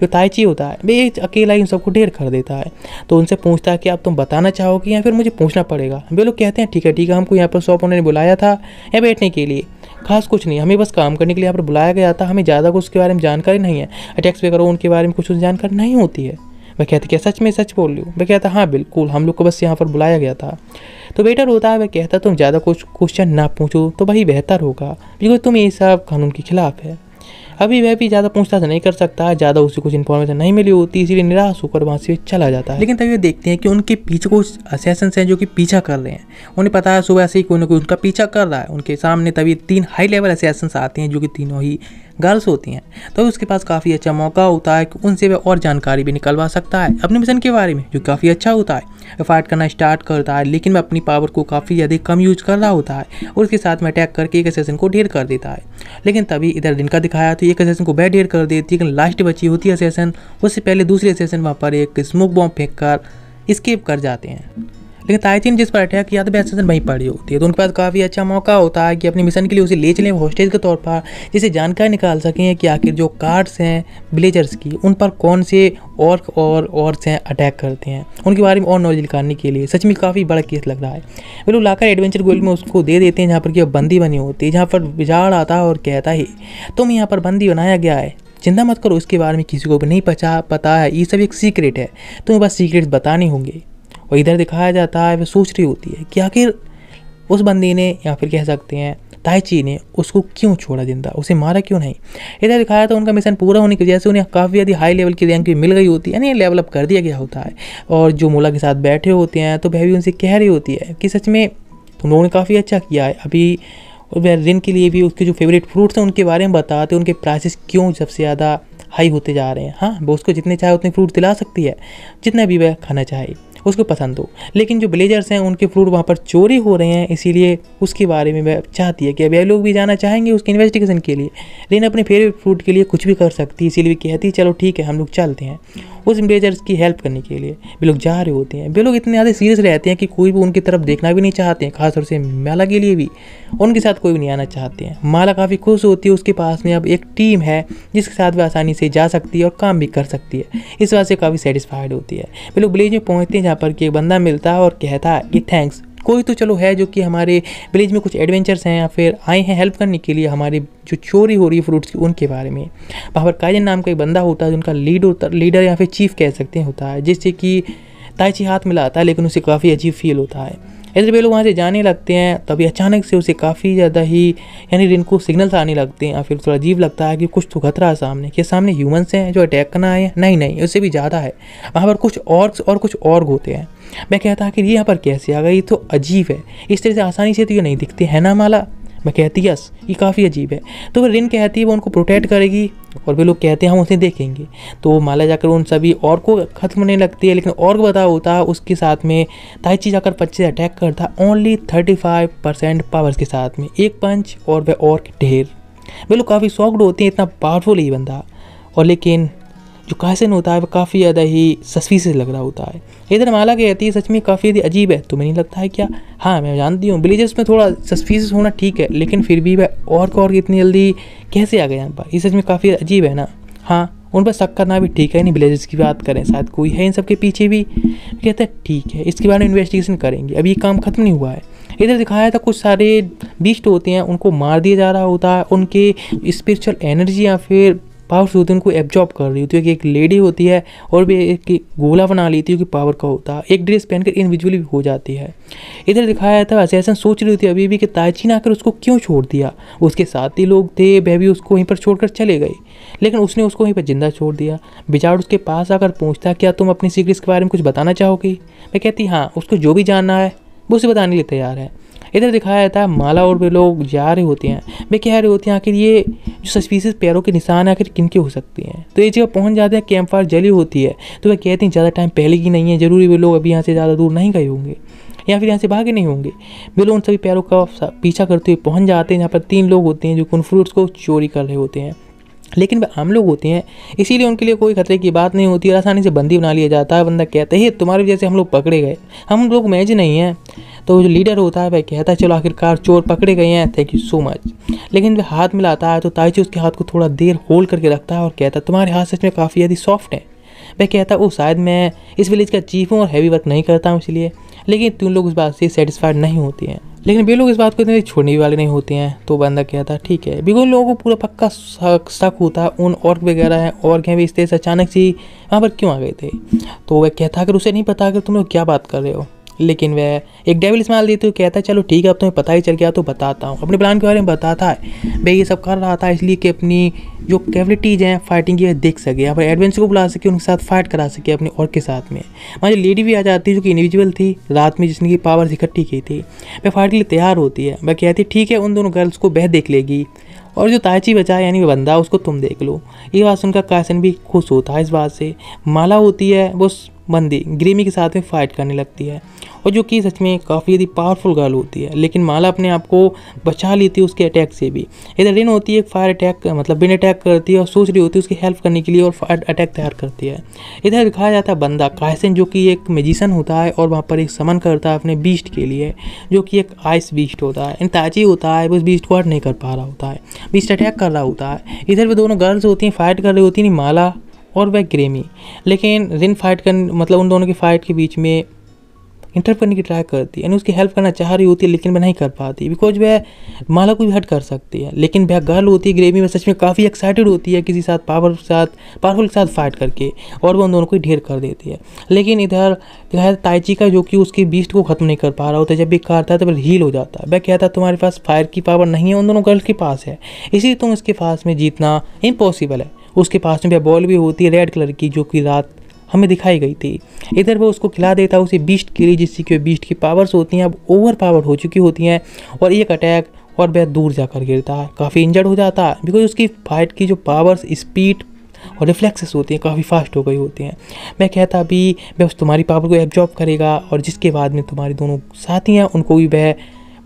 जो ताइची होता है वे अकेला ही उन सबको ढेर कर देता है तो उनसे पूछता है कि आप तुम बताना चाहोगे या फिर मुझे पूछना पड़ेगा वे लोग कहते हैं ठीक है ठीक है हमको यहाँ पर शॉप ओनर ने बुलाया था या बैठने के लिए खास कुछ नहीं हमें बस काम करने के लिए यहाँ पर बुलाया गया था हमें ज़्यादा कुछ उसके बारे में जानकारी नहीं है अटैक्स वगैरह उनके बारे में कुछ जानकारी नहीं होती है मैं कहता क्या सच में सच बोल रही हूँ मैं कहता हाँ बिल्कुल हम लोग को बस यहाँ पर बुलाया गया था तो बेटर होता है वह कहता तुम ज़्यादा कुछ क्वेश्चन ना पूछो तो वही बेहतर होगा बिकॉज तुम ये सब कानून के खिलाफ है अभी वह भी ज़्यादा पूछताछ नहीं कर सकता ज़्यादा उसे कुछ इन्फॉर्मेशन नहीं मिली होती इसीलिए निराश होकर वहाँ से चला जाता है लेकिन तभी वे देखते हैं कि उनके पीछे कुछ असेसन्स हैं जो कि पीछा कर रहे हैं उन्हें पता है सुबह से ही कोई ना कोई उनका पीछा कर रहा है उनके सामने तभी तीन हाई लेवल असेसन्स आते हैं जो कि तीनों ही गर्ल्स होती हैं तो उसके पास काफ़ी अच्छा मौका होता है कि उनसे वह और जानकारी भी निकलवा सकता है अपने मिशन के बारे में जो काफ़ी अच्छा होता है वह फाइट करना स्टार्ट करता है लेकिन वह अपनी पावर को काफ़ी अधिक कम यूज कर रहा होता है और उसके साथ में अटैक करके एक असेसन को ढेर कर देता है लेकिन तभी इधर दिन का दिखाया तो एक असेसन को वह ढेर कर देती है लेकिन लास्ट बची होती है असेसन उससे पहले दूसरे असेसन वहाँ पर एक स्मोक बॉम्ब फेंक कर स्केप कर जाते हैं लेकिन ताइचिन जिस पर अटैक किया था वह वहीं पड़ी होती है तो उनके पास काफ़ी अच्छा मौका होता है कि अपने मिशन के लिए उसे ले चले हॉस्टेज के तौर पर जिसे जानकारी निकाल सकें कि आखिर जो कार्ड्स हैं ब्लेजर्स की उन पर कौन से और और और से अटैक करते हैं उनके बारे में और नॉलेज निकालने के लिए सच में काफ़ी बड़ा केस लग रहा है वे लोग लाकर एडवेंचर गोल्ड में उसको दे देते हैं जहाँ पर कि अब बंदी बनी होती है जहाँ पर विजाड़ आता है और कहता है तुम यहाँ पर बंदी बनाया गया है चिंता मत करो उसके बारे में किसी को भी नहीं पचा पता है ये सब एक सीक्रेट है तुम्हें बस सीक्रेट्स बताने होंगे और इधर दिखाया जाता है वह सोच रही होती है कि आखिर उस बंदी ने या फिर कह सकते हैं ताइची ने उसको क्यों छोड़ा जिंदा उसे मारा क्यों नहीं इधर दिखाया था तो उनका मिशन पूरा होने की वजह से उन्हें काफ़ी यदि हाई लेवल की रैंक भी मिल गई होती है यानी लेवल अप कर दिया गया होता है और जो मुला के साथ बैठे होते हैं तो वह भी उनसे कह रही होती है कि सच में तुम लोगों ने काफ़ी अच्छा किया है अभी वह रिन के लिए भी उसके जो फेवरेट फ्रूट्स हैं उनके बारे में बताते उनके प्राइसेस क्यों सबसे ज़्यादा हाई होते जा रहे हैं हाँ वो उसको जितने चाहे उतने फ्रूट दिला सकती है जितना भी वह खाना चाहे उसको पसंद हो लेकिन जो ब्लेजर्स हैं उनके फ्रूट वहाँ पर चोरी हो रहे हैं इसीलिए उसके बारे में वह चाहती है कि अब ये लोग भी जाना चाहेंगे उसके इन्वेस्टिगेशन के लिए लेकिन अपने फेवरेट फ्रूट के लिए कुछ भी कर सकती है इसीलिए कहती है चलो ठीक है हम लोग चलते हैं उस विलेजर्स की हेल्प करने के लिए वे लोग जा रहे होते हैं वे लोग इतने ज़्यादा सीरियस रहते हैं कि कोई भी उनकी तरफ देखना भी नहीं चाहते हैं खासतौर से माला के लिए भी उनके साथ कोई भी नहीं आना चाहते हैं माला काफ़ी खुश होती है उसके पास में अब एक टीम है जिसके साथ वह आसानी से जा सकती है और काम भी कर सकती है इस वजह से काफ़ी सेटिस्फाइड होती है वे लोग विलेज में पहुँचते हैं जहाँ पर कि एक बंदा मिलता है और कहता है कि थैंक्स कोई तो चलो है जो कि हमारे विलेज में कुछ एडवेंचर्स हैं या फिर आए हैं हेल्प करने के लिए हमारे जो चोरी हो रही है फ्रूट्स की उनके बारे में वहाँ पर काजन नाम का एक बंदा होता है जिनका लीड होता लीडर या फिर चीफ कह सकते हैं होता है जिससे कि ताइची हाथ मिलाता है लेकिन उसे काफ़ी अजीब फील होता है ऐसे पहले वहाँ से जाने लगते हैं तभी अचानक से उसे काफ़ी ज़्यादा ही यानी रिनको सिग्नल्स आने लगते हैं फिर थोड़ा अजीब लगता है कि कुछ तो खतरा है सामने कि सामने ह्यूमंस हैं जो अटैक करना आए हैं नहीं नहीं उससे भी ज़्यादा है वहाँ पर कुछ और और कुछ और होते हैं मैं कहता कि यहाँ पर कैसे आ गया ये तो अजीब है इस तरह से आसानी से तो ये नहीं दिखते है ना माला मैं कहती यस ये काफ़ी अजीब है तो फिर रिन कहती है वो उनको प्रोटेक्ट करेगी और वे लोग कहते हैं हम उसे देखेंगे तो माला जाकर उन सभी और को खत्म होने लगती है लेकिन और को बता होता है उसके साथ में ताइची जाकर पच्चीस अटैक करता only thirty five percent powers के साथ में एक पंच और वह और ढेर वे लोग काफ़ी सॉफ्ट होते हैं इतना पावरफुल ही बंदा और लेकिन जो कासिन होता है वह काफ़ी ज़्यादा ही से लग रहा होता है इधर माला के कहती है सच में काफ़ी यदि अजीब है तुम्हें नहीं लगता है क्या हाँ मैं जानती हूँ बिलीजर्स में थोड़ा सस्पीसियस होना ठीक है लेकिन फिर भी वह और को और इतनी जल्दी कैसे आ गया यहाँ पर ये सच में काफ़ी अजीब है ना हाँ उन पर शक करना भी ठीक है नहीं बिलेजेस की बात करें शायद कोई है इन सब के पीछे भी कहते हैं ठीक है इसके बारे में इन्वेस्टिगेशन करेंगे अभी ये काम ख़त्म नहीं हुआ है इधर दिखाया था कुछ सारे बीस्ट होते हैं उनको मार दिया जा रहा होता है उनके स्पिरिचुअल एनर्जी या फिर पावर होते हैं उनको एब्जॉर्ब कर रही होती है कि एक लेडी होती है और भी एक गोला बना लेती है कि पावर का होता है एक ड्रेस पहनकर इनविजुअली हो जाती है इधर दिखाया था ऐसा सोच रही होती है अभी भी कि ताइची ने आकर उसको क्यों छोड़ दिया उसके साथ ही लोग थे वह भी उसको वहीं पर छोड़कर चले गए लेकिन उसने उसको वहीं पर जिंदा छोड़ दिया बिजाड़ उसके पास आकर पूछता क्या तुम अपनी सीक्रेट्स के बारे में कुछ बताना चाहोगी मैं कहती हाँ उसको जो भी जानना है वो उसे बताने के लिए तैयार है इधर दिखाया जाता है माला और वे लोग जा रहे होते हैं वे कह रहे होते हैं आखिर ये जो सस्पीसियस पैरों के निशान आखिर किन के हो सकते हैं तो ये जगह पहुँच जाते हैं कैंप फायर जली होती है तो वह कहते हैं ज़्यादा टाइम पहले की नहीं है ज़रूरी वे लोग अभी यहाँ से ज़्यादा दूर नहीं गए होंगे या फिर यहाँ से भागे नहीं होंगे वे लोग उन सभी पैरों का पीछा करते हुए पहुँच जाते हैं यहाँ पर तीन लोग होते हैं जो उन फ्रूट्स को चोरी कर रहे होते हैं लेकिन वे आम लोग होते हैं इसीलिए उनके लिए कोई खतरे की बात नहीं होती और आसानी से बंदी बना लिया जाता है बंदा कहते हैं तुम्हारे वजह से हम लोग पकड़े गए हम लोग मैज नहीं हैं तो जो लीडर होता है वह कहता है चलो आखिरकार चोर पकड़े गए हैं थैंक यू सो मच लेकिन वह हाथ मिलाता है तो ताइची उसके हाथ को थोड़ा देर होल्ड करके रखता है और कहता है तुम्हारे हाथ सच में काफ़ी यदि सॉफ्ट है वह कहता है शायद मैं इस विलेज का चीफ हूँ और हैवी वर्क नहीं करता हूँ इसलिए लेकिन तुम लोग उस बात से सेटिस्फाइड नहीं होते हैं लेकिन वे लोग इस बात को इतने छोड़ने वाले नहीं होते हैं तो बंदा कहता है ठीक है बिकॉज लोगों को पूरा पक्का शक होता है उन और वगैरह हैं और हैं भी इस तेज अचानक से वहाँ पर क्यों आ गए थे तो वह कहता अगर उसे नहीं पता अगर तुम लोग क्या बात कर रहे हो लेकिन वह एक डेविल स्माइल देते हुए कहता है चलो ठीक है अब तुम्हें पता ही चल गया तो बताता हूँ अपने प्लान के बारे में बताता है भाई ये सब कर रहा था इसलिए कि अपनी जो कैबिलिटीज़ हैं फाइटिंग की वह देख सके अपने एडवेंचर को बुला सके उनके साथ फाइट करा सके अपने और के साथ में हमारी लेडी भी आ जाती है जो कि इंडिविजुअल थी रात में जिसने की पावर्स इकट्ठी की थी वह फाइट के लिए तैयार होती है वह कहती ठीक है उन दोनों गर्ल्स को वह देख लेगी और जो ताची बचा है यानी बंदा उसको तुम देख लो ये बात सुनकर कासन भी खुश होता है इस बात से माला होती है वो बंदी ग्रेमी के साथ में फाइट करने लगती है और जो कि सच में काफ़ी यदि पावरफुल गर्ल होती है लेकिन माला अपने आप को बचा लेती है उसके अटैक से भी इधर रिन होती है फायर अटैक मतलब बिन अटैक करती है और सोच रही होती है उसकी हेल्प करने के लिए और फायर अटैक तैयार करती है इधर दिखाया जाता है बंदा कायसन जो कि एक मेजिशन होता है और वहाँ पर एक समन करता है अपने बीस्ट के लिए जो कि एक आइस बीस्ट होता है इन ताजी होता है वो उस बीस्ट को हट नहीं कर पा रहा होता है बीस्ट अटैक कर रहा होता है इधर भी दोनों गर्ल्स होती हैं फाइट कर रही होती हैं माला और वह ग्रेमी लेकिन रिन फाइट कर मतलब उन दोनों की फाइट के बीच में इंटर करने की ट्राई करती है यानी उसकी हेल्प करना चाह रही होती है लेकिन वह नहीं कर पाती बिकॉज वह माला को भी हट कर सकती है लेकिन वह गर्ल होती है ग्रेवी में सच में काफ़ी एक्साइटेड होती है किसी साथ पावर के साथ पावरफुल के साथ फाइट करके और वह उन दोनों को ढेर कर देती है लेकिन इधर है ताइची का जो कि उसके बीस्ट को ख़त्म नहीं कर पा रहा होता है जब भी करता है तो वह हील हो जाता है वह कहता है तुम्हारे पास फायर की पावर नहीं है उन दोनों गर्ल्स के पास है इसीलिए तुम इसके पास में जीतना इम्पॉसिबल है उसके पास में बॉल भी होती है रेड कलर की जो कि रात हमें दिखाई गई थी इधर वो उसको खिला देता है उसे बीस्ट के लिए जिससे कि बीस्ट की पावर्स होती हैं अब ओवर पावर हो चुकी होती हैं और एक अटैक और वह दूर जाकर गिरता है काफ़ी इंजर्ड हो जाता है बिकॉज उसकी फाइट की जो पावर्स स्पीड और रिफ्लेक्सेस होती हैं काफ़ी फास्ट हो गई होती हैं मैं कहता भी वह उस तुम्हारी पावर को एब्जॉर्ब करेगा और जिसके बाद में तुम्हारी दोनों साथी हैं उनको भी वह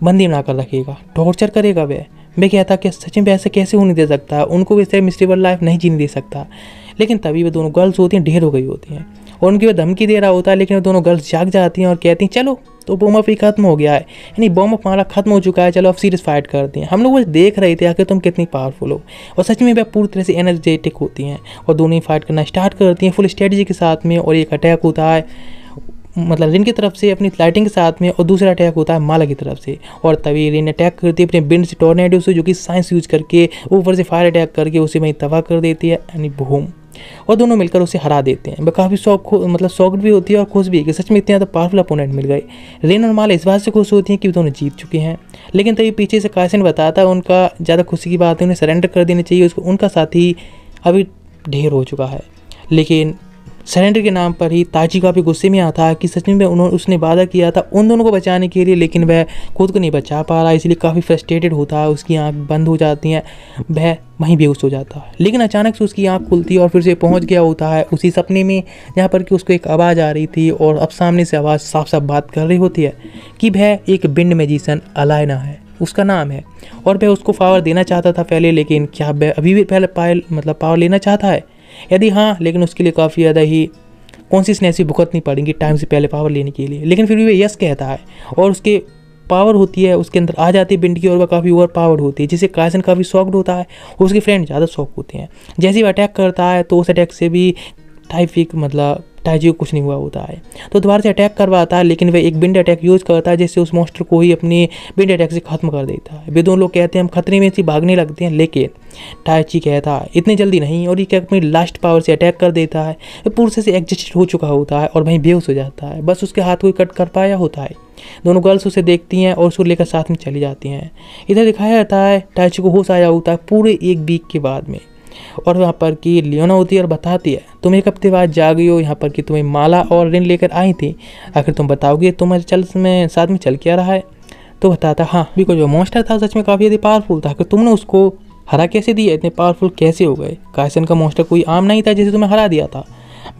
बंदी बनाकर रखेगा टॉर्चर करेगा वह मैं कहता कि सचिन भी ऐसे कैसे होने दे सकता उनको भी ऐसे मिस्टेबल लाइफ नहीं जीने दे सकता लेकिन तभी वो दोनों गर्ल्स होती हैं ढेर हो गई होती हैं और उनकी वो धमकी दे रहा होता है लेकिन वो दोनों गर्ल्स जाग जाती हैं और कहती हैं चलो तो बॉम अप ही खत्म हो गया है यानी बॉम अप हमारा खत्म हो चुका है चलो अब सीरियस फाइट करते हैं हम लोग वो देख रहे थे आखिर तुम कितनी पावरफुल हो और सच में वह पूरी तरह से एनर्जेटिक होती हैं और दोनों ही फाइट करना स्टार्ट करती हैं फुल स्ट्रेटजी के साथ में और एक अटैक होता है मतलब रिन की तरफ से अपनी लाइटिंग के साथ में और दूसरा अटैक होता है माला की तरफ से और तभी रिन अटैक करती है अपने बिन से टोर्नेडो से जो कि साइंस यूज करके ऊपर से फायर अटैक करके उसे वहीं तबाह कर देती है यानी भूम और दोनों मिलकर उसे हरा देते हैं वह काफ़ी शौक मतलब शौक भी होती है और खुश भी है कि सच में इतने ज़्यादा पावरफुल अपोनेंट मिल गए रेन और माला इस बात से खुश होती हैं कि दोनों जीत चुके हैं लेकिन तभी पीछे से कासन बताता है उनका ज़्यादा खुशी की बात है उन्हें सरेंडर कर देनी चाहिए उसको उनका साथी अभी ढेर हो चुका है लेकिन सरेंडर के नाम पर ही ताजी काफ़ी गुस्से में आता है कि सचिन में उन्होंने उसने वादा किया था उन दोनों को बचाने के लिए लेकिन वह खुद को नहीं बचा पा रहा इसलिए काफ़ी फ्रस्ट्रेटेड होता है उसकी आँख बंद हो जाती हैं वह वहीं बेहोश हो जाता है लेकिन अचानक से उसकी आँख खुलती है और फिर से पहुँच गया होता है उसी सपने में जहाँ पर कि उसको एक आवाज़ आ रही थी और अब सामने से आवाज़ साफ साफ बात कर रही होती है कि वह एक बिंड मेजिशन अलायना है उसका नाम है और वह उसको पावर देना चाहता था पहले लेकिन क्या वह अभी भी पहले पावर मतलब पावर लेना चाहता है यदि हाँ लेकिन उसके लिए काफ़ी ज़्यादा ही कॉन्सियसनेस ऐसी भुगतनी पड़ेगी टाइम से पहले पावर लेने के लिए लेकिन फिर भी वह यस कहता है और उसके पावर होती है उसके अंदर आ जाती है बिंड की और वह काफ़ी ओवर पावर्ड होती है जिससे कायसन काफ़ी शॉक्ड होता है और उसके फ्रेंड ज़्यादा शॉक होते हैं जैसे वह अटैक करता है तो उस अटैक से भी टाइफिक मतलब टाइजी को कुछ नहीं हुआ होता है तो दोबारा से अटैक करवाता है लेकिन वह एक बिंड अटैक यूज़ करता है जिससे उस मॉन्स्टर को ही अपने बिंड अटैक से खत्म कर देता है दोनों लोग कहते हैं हम खतरे में से भागने लगते हैं लेकिन टाइची कहता है इतनी जल्दी नहीं और ये क्या अपनी लास्ट पावर से अटैक कर देता है वह पूरे से एग्जस्ट हो चुका होता है और वहीं बेहोश हो जाता है बस उसके हाथ को कट कर पाया होता है दोनों गर्ल्स उसे देखती हैं और उसको लेकर साथ में चली जाती हैं इधर दिखाया जाता है टाइची को होश आया होता है पूरे एक वीक के बाद में और वहाँ पर कि लियोना होती है और बताती है तुम एक हफ्ते बाद जा गई हो यहाँ पर कि तुम्हें माला और ऋण लेकर आई थी आखिर तुम बताओगे तुम्हारे चल में साथ में चल क्या रहा है तो बताता हाँ बिकॉज वो मोस्टर था सच में काफ़ी ज़्यादा पावरफुल था कि तुमने उसको हरा कैसे दिया इतने पावरफुल कैसे हो गए कायसन का मोस्टर कोई आम नहीं था जिसे तुम्हें हरा दिया था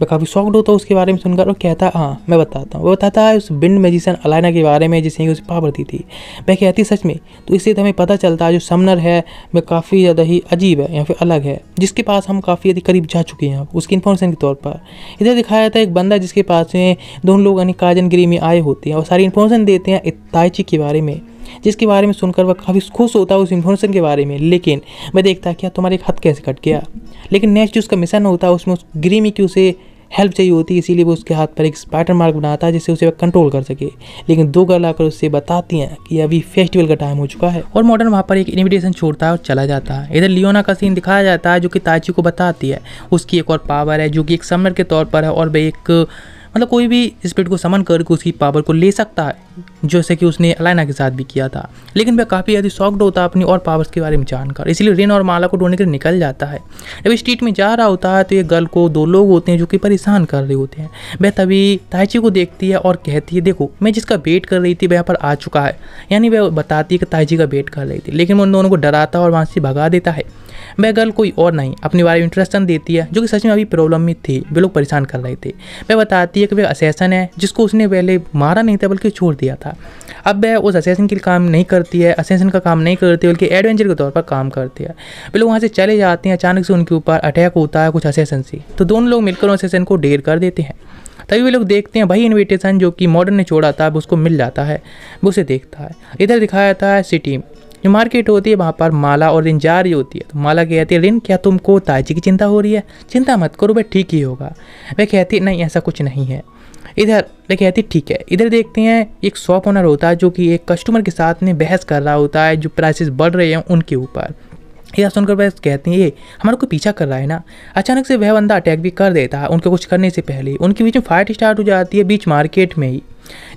मैं काफ़ी शॉक्ड होता हूँ उसके बारे में सुनकर और कहता हाँ मैं बताता हूँ वो बताता है उस बिंड मेजिशन अलाइना के बारे में जिसने उसे पावर दी थी मैं कहती सच में तो इससे तो हमें पता चलता है जो समनर है वह काफ़ी ज़्यादा ही अजीब है या फिर अलग है जिसके पास हम काफ़ी अधिक करीब जा चुके हैं उसकी इन्फॉर्मेशन के तौर पर इधर दिखाया था एक बंदा जिसके पास में दोनों लोग गिरी में आए होते हैं और सारी इन्फॉर्मेशन देते हैं इताइची के बारे में जिसके बारे में सुनकर वह काफ़ी खुश होता है उस इन्फॉर्मेशन के बारे में लेकिन मैं देखता क्या तुम्हारे हाथ कैसे कट गया लेकिन नेक्स्ट जो उसका मिशन होता है उसमें उस ग्रीमी की उसे हेल्प चाहिए होती है इसीलिए वो उसके हाथ पर एक स्पाइटर मार्क बनाता है जिससे उसे वह कंट्रोल कर सके लेकिन दो गर्ल आकर उससे बताती हैं कि अभी फेस्टिवल का टाइम हो चुका है और मॉडर्न वहाँ पर एक इन्विटेशन छोड़ता है और चला जाता है इधर लियोना का सीन दिखाया जाता है जो कि ताची को बताती है उसकी एक और पावर है जो कि एक समर के तौर पर है और वह एक मतलब कोई भी स्पिरिट को समन करके उसकी पावर को ले सकता है जैसे कि उसने अलाइना के साथ भी किया था लेकिन वह काफ़ी ज़्यादा शॉक्ड होता है अपनी और पावर्स के बारे में जानकर इसलिए रेन और माला को ढूंढने के लिए निकल जाता है जब स्ट्रीट में जा रहा होता है तो ये गर्ल को दो लोग होते हैं जो कि परेशान कर रहे होते हैं वह तभी ताइची को देखती है और कहती है देखो मैं जिसका वेट कर रही थी वह पर आ चुका है यानी वह बताती है कि ताइची का वेट कर रही थी लेकिन मैं उन दोनों को डराता और वहाँ से भगा देता है वह गर्ल कोई और नहीं अपने बारे में इंट्रोडक्शन देती है जो कि सच में अभी प्रॉब्लम में थी वे लोग परेशान कर रहे थे वह बताती है कि वह असैसन है जिसको उसने पहले मारा नहीं था बल्कि छोड़ दिया था अब वह उस असेसन के काम नहीं करती है असेसन का काम नहीं करती बल्कि एडवेंचर के तौर पर काम करती है वे लोग वहाँ से चले जाते हैं अचानक से उनके ऊपर अटैक होता है कुछ असैसन से तो दोनों लोग मिलकर उस असेसन को ढेर कर देते हैं तभी वे लोग देखते हैं भाई इन्विटेशन जो कि मॉडर्न ने छोड़ा था अब उसको मिल जाता है वो उसे देखता है इधर दिखाया जाता है सिटी जो मार्केट होती है वहाँ पर माला और रिन जा रही होती है तो माला कहती है रिन क्या तुमको ताजी की चिंता हो रही है चिंता मत करो वह ठीक ही होगा वह कहती है नहीं ऐसा कुछ नहीं है इधर वह कहती ठीक है इधर देखते हैं एक शॉप ओनर होता है जो कि एक कस्टमर के साथ में बहस कर रहा होता है जो प्राइसेस बढ़ रहे हैं उनके ऊपर यह सुनकर वह कहते हैं ये हमारे को पीछा कर रहा है ना अचानक से वह बंदा अटैक भी कर देता है उनके कुछ करने से पहले उनके बीच में फाइट स्टार्ट हो जाती है बीच मार्केट में ही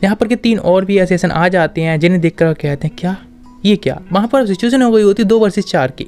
यहाँ पर के तीन और भी एसोसिएशन आ जाते हैं जिन्हें देखकर कहते हैं क्या ये क्या वहाँ पर सिचुएशन हो गई होती है दो वर्सेस चार की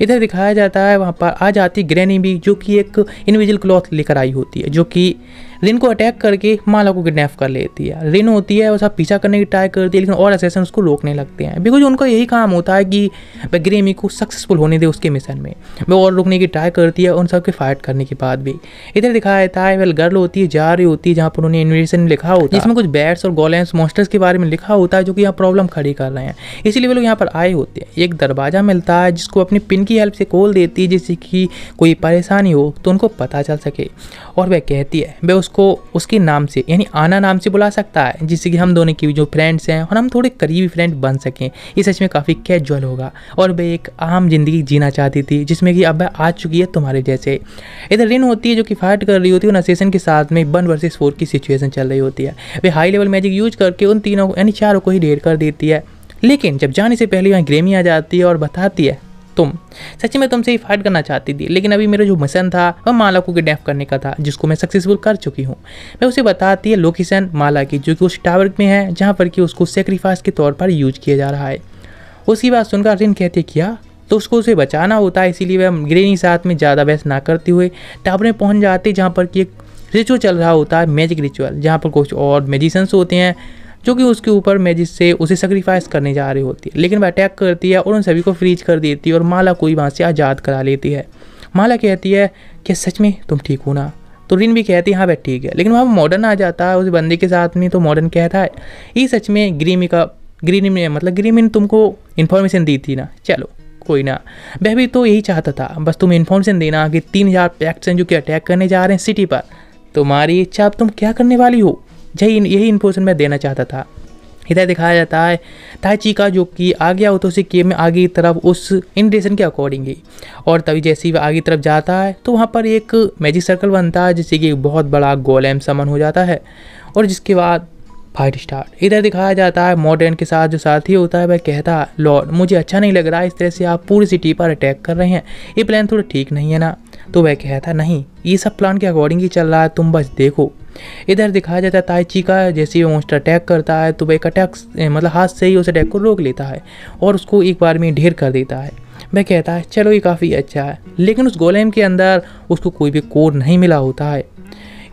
इधर दिखाया जाता है वहाँ पर आ जाती ग्रैनी भी जो कि एक इनविजिल क्लॉथ लेकर आई होती है जो कि रिन को अटैक करके माला को किडनैप कर लेती है रिन होती है उसका पीछा करने की ट्राई करती है लेकिन और असेसन उसको रोकने लगते हैं बिकॉज उनका यही काम होता है कि वह ग्रेमी को सक्सेसफुल होने दे उसके मिशन में वह और रोकने की ट्राई करती है उन सबके फाइट करने के बाद भी इधर दिखाया जाता है वेल गर्ल होती है जा रही होती है जहाँ पर उन्होंने इन्विटेशन लिखा होता है इसमें कुछ बैट्स और गोलेंस मोस्टर्स के बारे में लिखा होता है जो कि यहाँ प्रॉब्लम खड़ी कर रहे हैं इसीलिए वे लोग यहाँ पर आए होते हैं एक दरवाज़ा मिलता है जिसको अपनी पिन की हेल्प से खोल देती है जिससे कि कोई परेशानी हो तो उनको पता चल सके और वह कहती है वह उस उसको उसके नाम से यानी आना नाम से बुला सकता है जिससे कि हम दोनों की जो फ्रेंड्स हैं और हम थोड़े करीबी फ्रेंड बन सकें ये सच में काफ़ी कैजुअल होगा और वह एक आम ज़िंदगी जीना चाहती थी जिसमें कि अब आ चुकी है तुम्हारे जैसे इधर रिन होती है जो कि फाइट कर रही होती है उन असेसन के साथ में वन वर्सेज़ फोर की सिचुएशन चल रही होती है वे हाई लेवल मैजिक यूज करके उन तीनों यानी चारों को ही ढेर कर देती है लेकिन जब जाने से पहले वहाँ ग्रेमी आ जाती है और बताती है तुम सच में तुमसे ही फाइट करना चाहती थी लेकिन अभी मेरा जो मिशन था वह माला को किडनेप करने का था जिसको मैं सक्सेसफुल कर चुकी हूँ मैं उसे बताती है लोकेशन माला की जो कि उस टावर में है जहाँ पर कि उसको सेक्रीफाइस के तौर पर यूज किया जा रहा है उसकी बात सुनकर रिन कहते किया तो उसको उसे बचाना होता है इसीलिए वह ग्रेनी साथ में ज़्यादा बहस ना करते हुए टावर में पहुँच जाते जहाँ पर कि एक रिचुअल चल रहा होता है मैजिक रिचुअल जहाँ पर कुछ और मेजिशंस होते हैं कि उसके ऊपर मैजिक से उसे सेक्रीफाइस करने जा रही होती है लेकिन वह अटैक करती है और उन सभी को फ्रीज कर देती है और माला को ही वहाँ से आज़ाद करा लेती है माला कहती है कि सच में तुम ठीक हो ना तो रिन भी कहती है हाँ भाई ठीक है लेकिन वहाँ मॉडर्न आ जाता है उस बंदे के साथ में तो मॉडर्न कहता है ये सच में ग्रीमी का ग्रीन ने मतलब ग्रीमी ने तुमको इन्फॉर्मेशन दी थी ना चलो कोई ना वह भी तो यही चाहता था बस तुम इन्फॉर्मेशन देना कि तीन हज़ार पैक्स हैं जो कि अटैक करने जा रहे हैं सिटी पर तुम्हारी इच्छा अब तुम क्या करने वाली हो यही यही इन्फॉर्मेशन मैं देना चाहता था इधर दिखाया जाता है ताइची का जो कि आगे तो उसी के में आगे की तरफ उस इंडिकेशन के अकॉर्डिंग ही और तभी जैसे ही वह आगे की तरफ जाता है तो वहाँ पर एक मैजिक सर्कल बनता है जिससे कि बहुत बड़ा गोलेम समन हो जाता है और जिसके बाद फाइट स्टार इधर दिखाया जाता है मॉडर्न के साथ जो साथी होता है वह कहता है लॉर्ड मुझे अच्छा नहीं लग रहा है इस तरह से आप पूरी सिटी पर अटैक कर रहे हैं ये प्लान थोड़ा ठीक नहीं है ना तो वह कहता नहीं ये सब प्लान के अकॉर्डिंग ही चल रहा है तुम बस देखो इधर दिखाया जाता है ताइची का जैसे वो मोस्टर अटैक करता है तो वह एक अटैक मतलब हाथ से ही उस अटैक को रोक लेता है और उसको एक बार में ढेर कर देता है वह कहता है चलो ये काफ़ी अच्छा है लेकिन उस गोलेम के अंदर उसको कोई भी कोर नहीं मिला होता है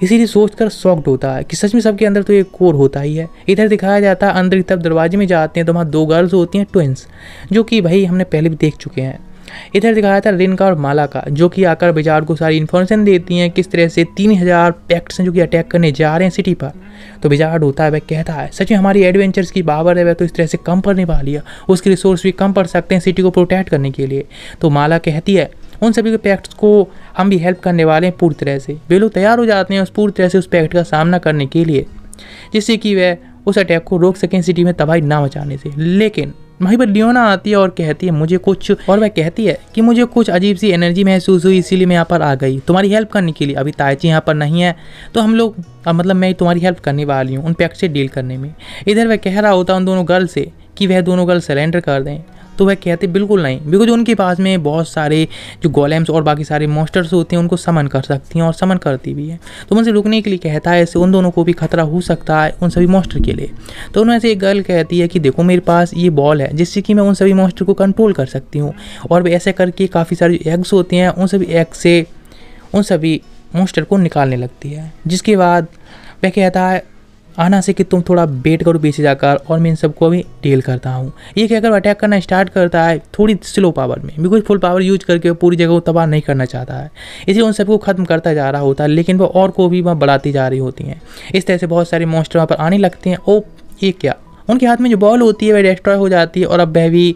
इसीलिए सोचकर शॉक्ड होता है कि सच में सबके अंदर तो एक कोर होता ही है इधर दिखाया जाता है अंदर की तरफ दरवाजे में जाते हैं तो वहाँ दो गर्ल्स होती हैं ट्विंस जो कि भाई हमने पहले भी देख चुके हैं इधर दिखाया था रिन का और माला का जो कि आकर बाजार को सारी इन्फॉर्मेशन देती हैं किस तरह से तीन हज़ार पैक्ट्स हैं जो कि अटैक करने जा रहे हैं सिटी पर तो बेजार होता है वह कहता है सच में हमारी एडवेंचर्स की बाबर है वह तो इस तरह से कम पर निभा लिया उसके रिसोर्स भी कम पड़ सकते हैं सिटी को प्रोटेक्ट करने के लिए तो माला कहती है उन सभी के पैक्ट्स को हम भी हेल्प करने वाले हैं पूरी तरह से वे लोग तैयार हो जाते हैं उस पूरी तरह से उस पैक्ट का सामना करने के लिए जिससे कि वह उस अटैक को रोक सकें सिटी में तबाही ना मचाने से लेकिन वहीं पर लियोना आती है और कहती है मुझे कुछ और वह कहती है कि मुझे कुछ अजीब सी एनर्जी महसूस हुई इसीलिए मैं यहाँ पर आ गई तुम्हारी हेल्प करने के लिए अभी तायची यहाँ पर नहीं है तो हम लोग अब मतलब मैं तुम्हारी हेल्प करने वाली हूँ उन पैक्ट से डील करने में इधर वह कह रहा होता उन दोनों गर्ल से कि वह दोनों गर्ल सरेंडर कर दें तो वह कहते बिल्कुल नहीं बिकॉज उनके पास में बहुत सारे जो गोलेम्स और बाकी सारे मोस्टर्स होते हैं उनको समन कर सकती हैं और समन करती भी है तो उनसे रुकने के लिए कहता है ऐसे उन दोनों को भी खतरा हो सकता है उन सभी मोस्टर के लिए तो उन्होंने से एक गर्ल कहती है कि देखो मेरे पास ये बॉल है जिससे कि मैं उन सभी मोस्टर को कंट्रोल कर सकती हूँ और वे ऐसे करके काफ़ी सारे एग्स होते हैं उन सभी एग्स से उन सभी मोस्टर को निकालने लगती है जिसके बाद वह कहता है आना से कि तुम थोड़ा वेट करो पीछे जाकर और मैं इन सबको अभी डील करता हूँ ये अगर अटैक करना स्टार्ट करता है थोड़ी स्लो पावर में बिकॉज फुल पावर यूज करके पूरी जगह को तबाह नहीं करना चाहता है इसलिए उन सबको ख़त्म करता जा रहा होता है लेकिन वह और को भी वहाँ बढ़ाती जा रही होती हैं इस तरह से बहुत सारे मोस्टर वहाँ पर आने लगते हैं ओ ये क्या उनके हाथ में जो बॉल होती है वह डिस्ट्रॉय हो जाती है और अब वह भी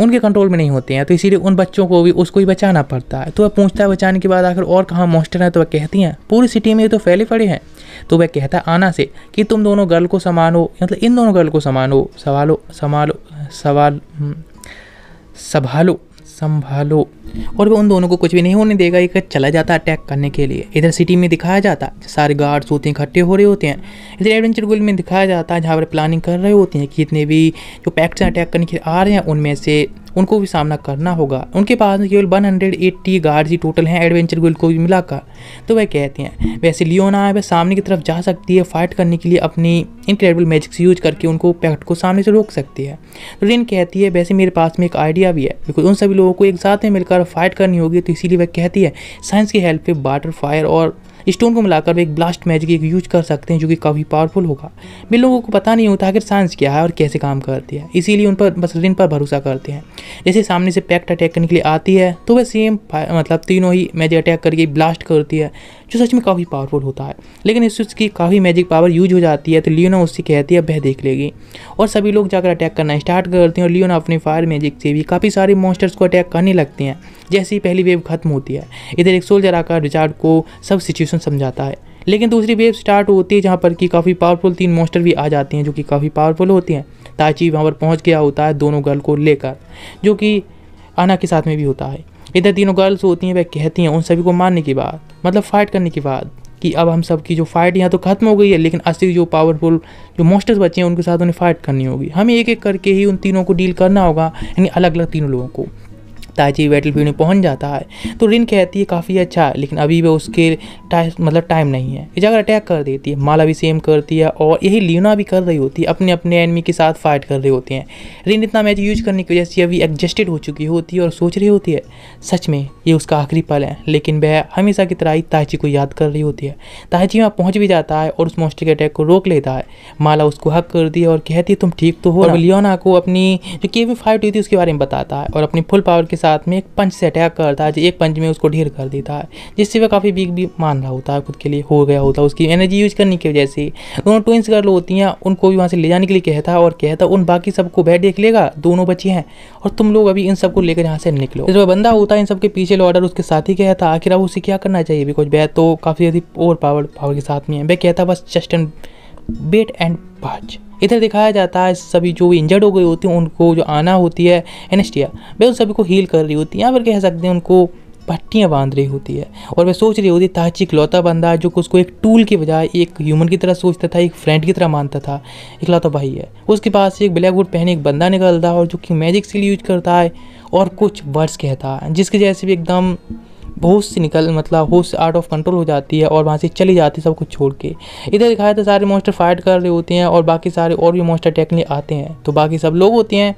उनके कंट्रोल में नहीं होते हैं तो इसीलिए उन बच्चों को भी उसको ही बचाना पड़ता है तो वह पूछता है बचाने के बाद आखिर और कहाँ मोस्टर है तो वह कहती हैं पूरी सिटी में ये तो फैले पड़े हैं तो वह कहता है आना से कि तुम दोनों गर्ल को संभालो मतलब इन दोनों गर्ल को संभालो संभालो संभालो सवाल हम्म, संभालो संभालो और वो उन दोनों को कुछ भी नहीं होने देगा एक चला जाता अटैक करने के लिए इधर सिटी में दिखाया जाता सारे गार्ड्स होते हैं इकट्ठे हो रहे होते हैं इधर एडवेंचर गोल में दिखाया जाता है जहाँ पर प्लानिंग कर रहे होते हैं कि जितने भी जो पैक्ट अटैक करने के लिए आ रहे हैं उनमें से उनको भी सामना करना होगा उनके पास केवल 180 गार्ड्स ही टोटल हैं एडवेंचर गोल को भी मिलाकर तो वह कहती हैं वैसे लियोना है वह सामने की तरफ जा सकती है फाइट करने के लिए अपनी इनक्रेडिबल मैजिक्स यूज करके उनको पैक्ट को सामने से रोक सकती है तो रिन कहती है वैसे मेरे पास में एक आइडिया भी है बिकॉज उन सभी लोगों को एक साथ में मिलकर फाइट करनी होगी तो इसीलिए वह कहती है साइंस की हेल्प पे बाटर फायर और स्टोन को मिलाकर वे एक ब्लास्ट मैजिक एक यूज कर सकते हैं जो कि काफ़ी पावरफुल होगा बिन लोगों को पता नहीं होता आखिर साइंस क्या है और कैसे काम करती है इसीलिए उन पर बस रिन पर भरोसा करते हैं जैसे सामने से पैक्ट अटैक करने के लिए आती है तो वह सेम मतलब तीनों ही मैजिक अटैक करके ब्लास्ट करती है जो सच में काफ़ी पावरफुल होता है लेकिन इस उसकी काफ़ी मैजिक पावर यूज हो जाती है तो लियोना उससे कहती है वह देख लेगी और सभी लोग जाकर अटैक करना स्टार्ट करते हैं और लियोना अपने फायर मैजिक से भी काफ़ी सारे मॉन्स्टर्स को अटैक करने लगते हैं जैसे ही पहली वेव खत्म होती है इधर एक सोल्जर आकर रिचार्ड को सब सिचुएशन समझाता है लेकिन दूसरी वेव स्टार्ट होती है जहाँ पर कि काफ़ी पावरफुल तीन मोस्टर भी आ जाते हैं जो कि काफ़ी पावरफुल होती हैं ताची वहाँ पर पहुँच गया होता है दोनों गर्ल को लेकर जो कि आना के साथ में भी होता है इधर तीनों गर्ल्स होती हैं वह कहती हैं उन सभी को मारने के बाद मतलब फाइट करने के बाद कि अब हम सब की जो फाइट यहाँ तो खत्म हो गई है लेकिन असली जो पावरफुल जो मोस्टर्स बच्चे हैं उनके साथ उन्हें फाइट करनी होगी हमें एक एक करके ही उन तीनों को डील करना होगा यानी अलग अलग तीनों लोगों को ताजी बैटल फील्ड में पहुंच जाता है तो रिन कहती है काफ़ी अच्छा लेकिन अभी वह उसके टाइम मतलब टाइम नहीं है जाकर अटैक कर देती है माला भी सेम करती है और यही लीना भी कर रही होती है अपने अपने एनमी के साथ फाइट कर रही होती हैं रिन इतना मैच यूज करने की वजह से अभी एडजस्टेड हो चुकी होती है और सोच रही होती है सच में ये उसका आखिरी पल है लेकिन वह हमेशा की तरह ही ताजी को याद कर रही होती है ताची वहाँ पहुँच भी जाता है और उस मोस्टर के अटैक को रोक लेता है माला उसको हक करती है और कहती है तुम ठीक तो हो और लियोना को अपनी जो केवी फाइट हुई थी उसके बारे में बताता है और अपनी फुल पावर के साथ साथ में एक पंच से अटैक करता है एक पंच में उसको ढेर कर देता है जिससे वह काफ़ी वीक भी मान रहा होता है खुद के लिए हो गया होता है उसकी एनर्जी यूज करने की वजह से दोनों ट्विंस गर्ल होती हैं उनको भी वहाँ से ले जाने के लिए कहता है और कहता उन बाकी सबको बैठ देख लेगा दोनों बच्चे हैं और तुम लोग अभी इन सबको लेकर यहाँ से निकलो जो बंदा होता है इन सबके पीछे लॉर्डर उसके साथ ही कहता आखिर अब उसे क्या करना चाहिए बिकॉज वह तो काफ़ी अधिक ओवर पावर पावर के साथ में है वह कहता बस जस्ट एंड बेट एंड पाच इधर दिखाया जाता है सभी जो इंजर्ड हो गए होते हैं उनको जो आना होती है एनेस्टिया वे उन सभी को हील कर रही होती है यहाँ पर कह सकते हैं उनको पट्टियाँ बांध रही होती है और वह सोच रही होती है ताची इकलौता बंदा जो उसको एक टूल के बजाय एक ह्यूमन की तरह सोचता था एक फ्रेंड की तरह मानता था इकलौता भाई है उसके पास से एक ब्लैक बोर्ड पहने एक बंदा निकलता है और जो कि मैजिक स्किल यूज करता है और कुछ वर्ड्स कहता है जिसके जैसे भी एकदम होश से निकल मतलब होश आउट ऑफ कंट्रोल हो जाती है और वहाँ से चली जाती है सब कुछ छोड़ के इधर दिखाया था तो सारे मोस्टर फाइट कर रहे होते हैं और बाकी सारे और भी मोस्टर टेक्निक आते हैं तो बाकी सब लोग होते हैं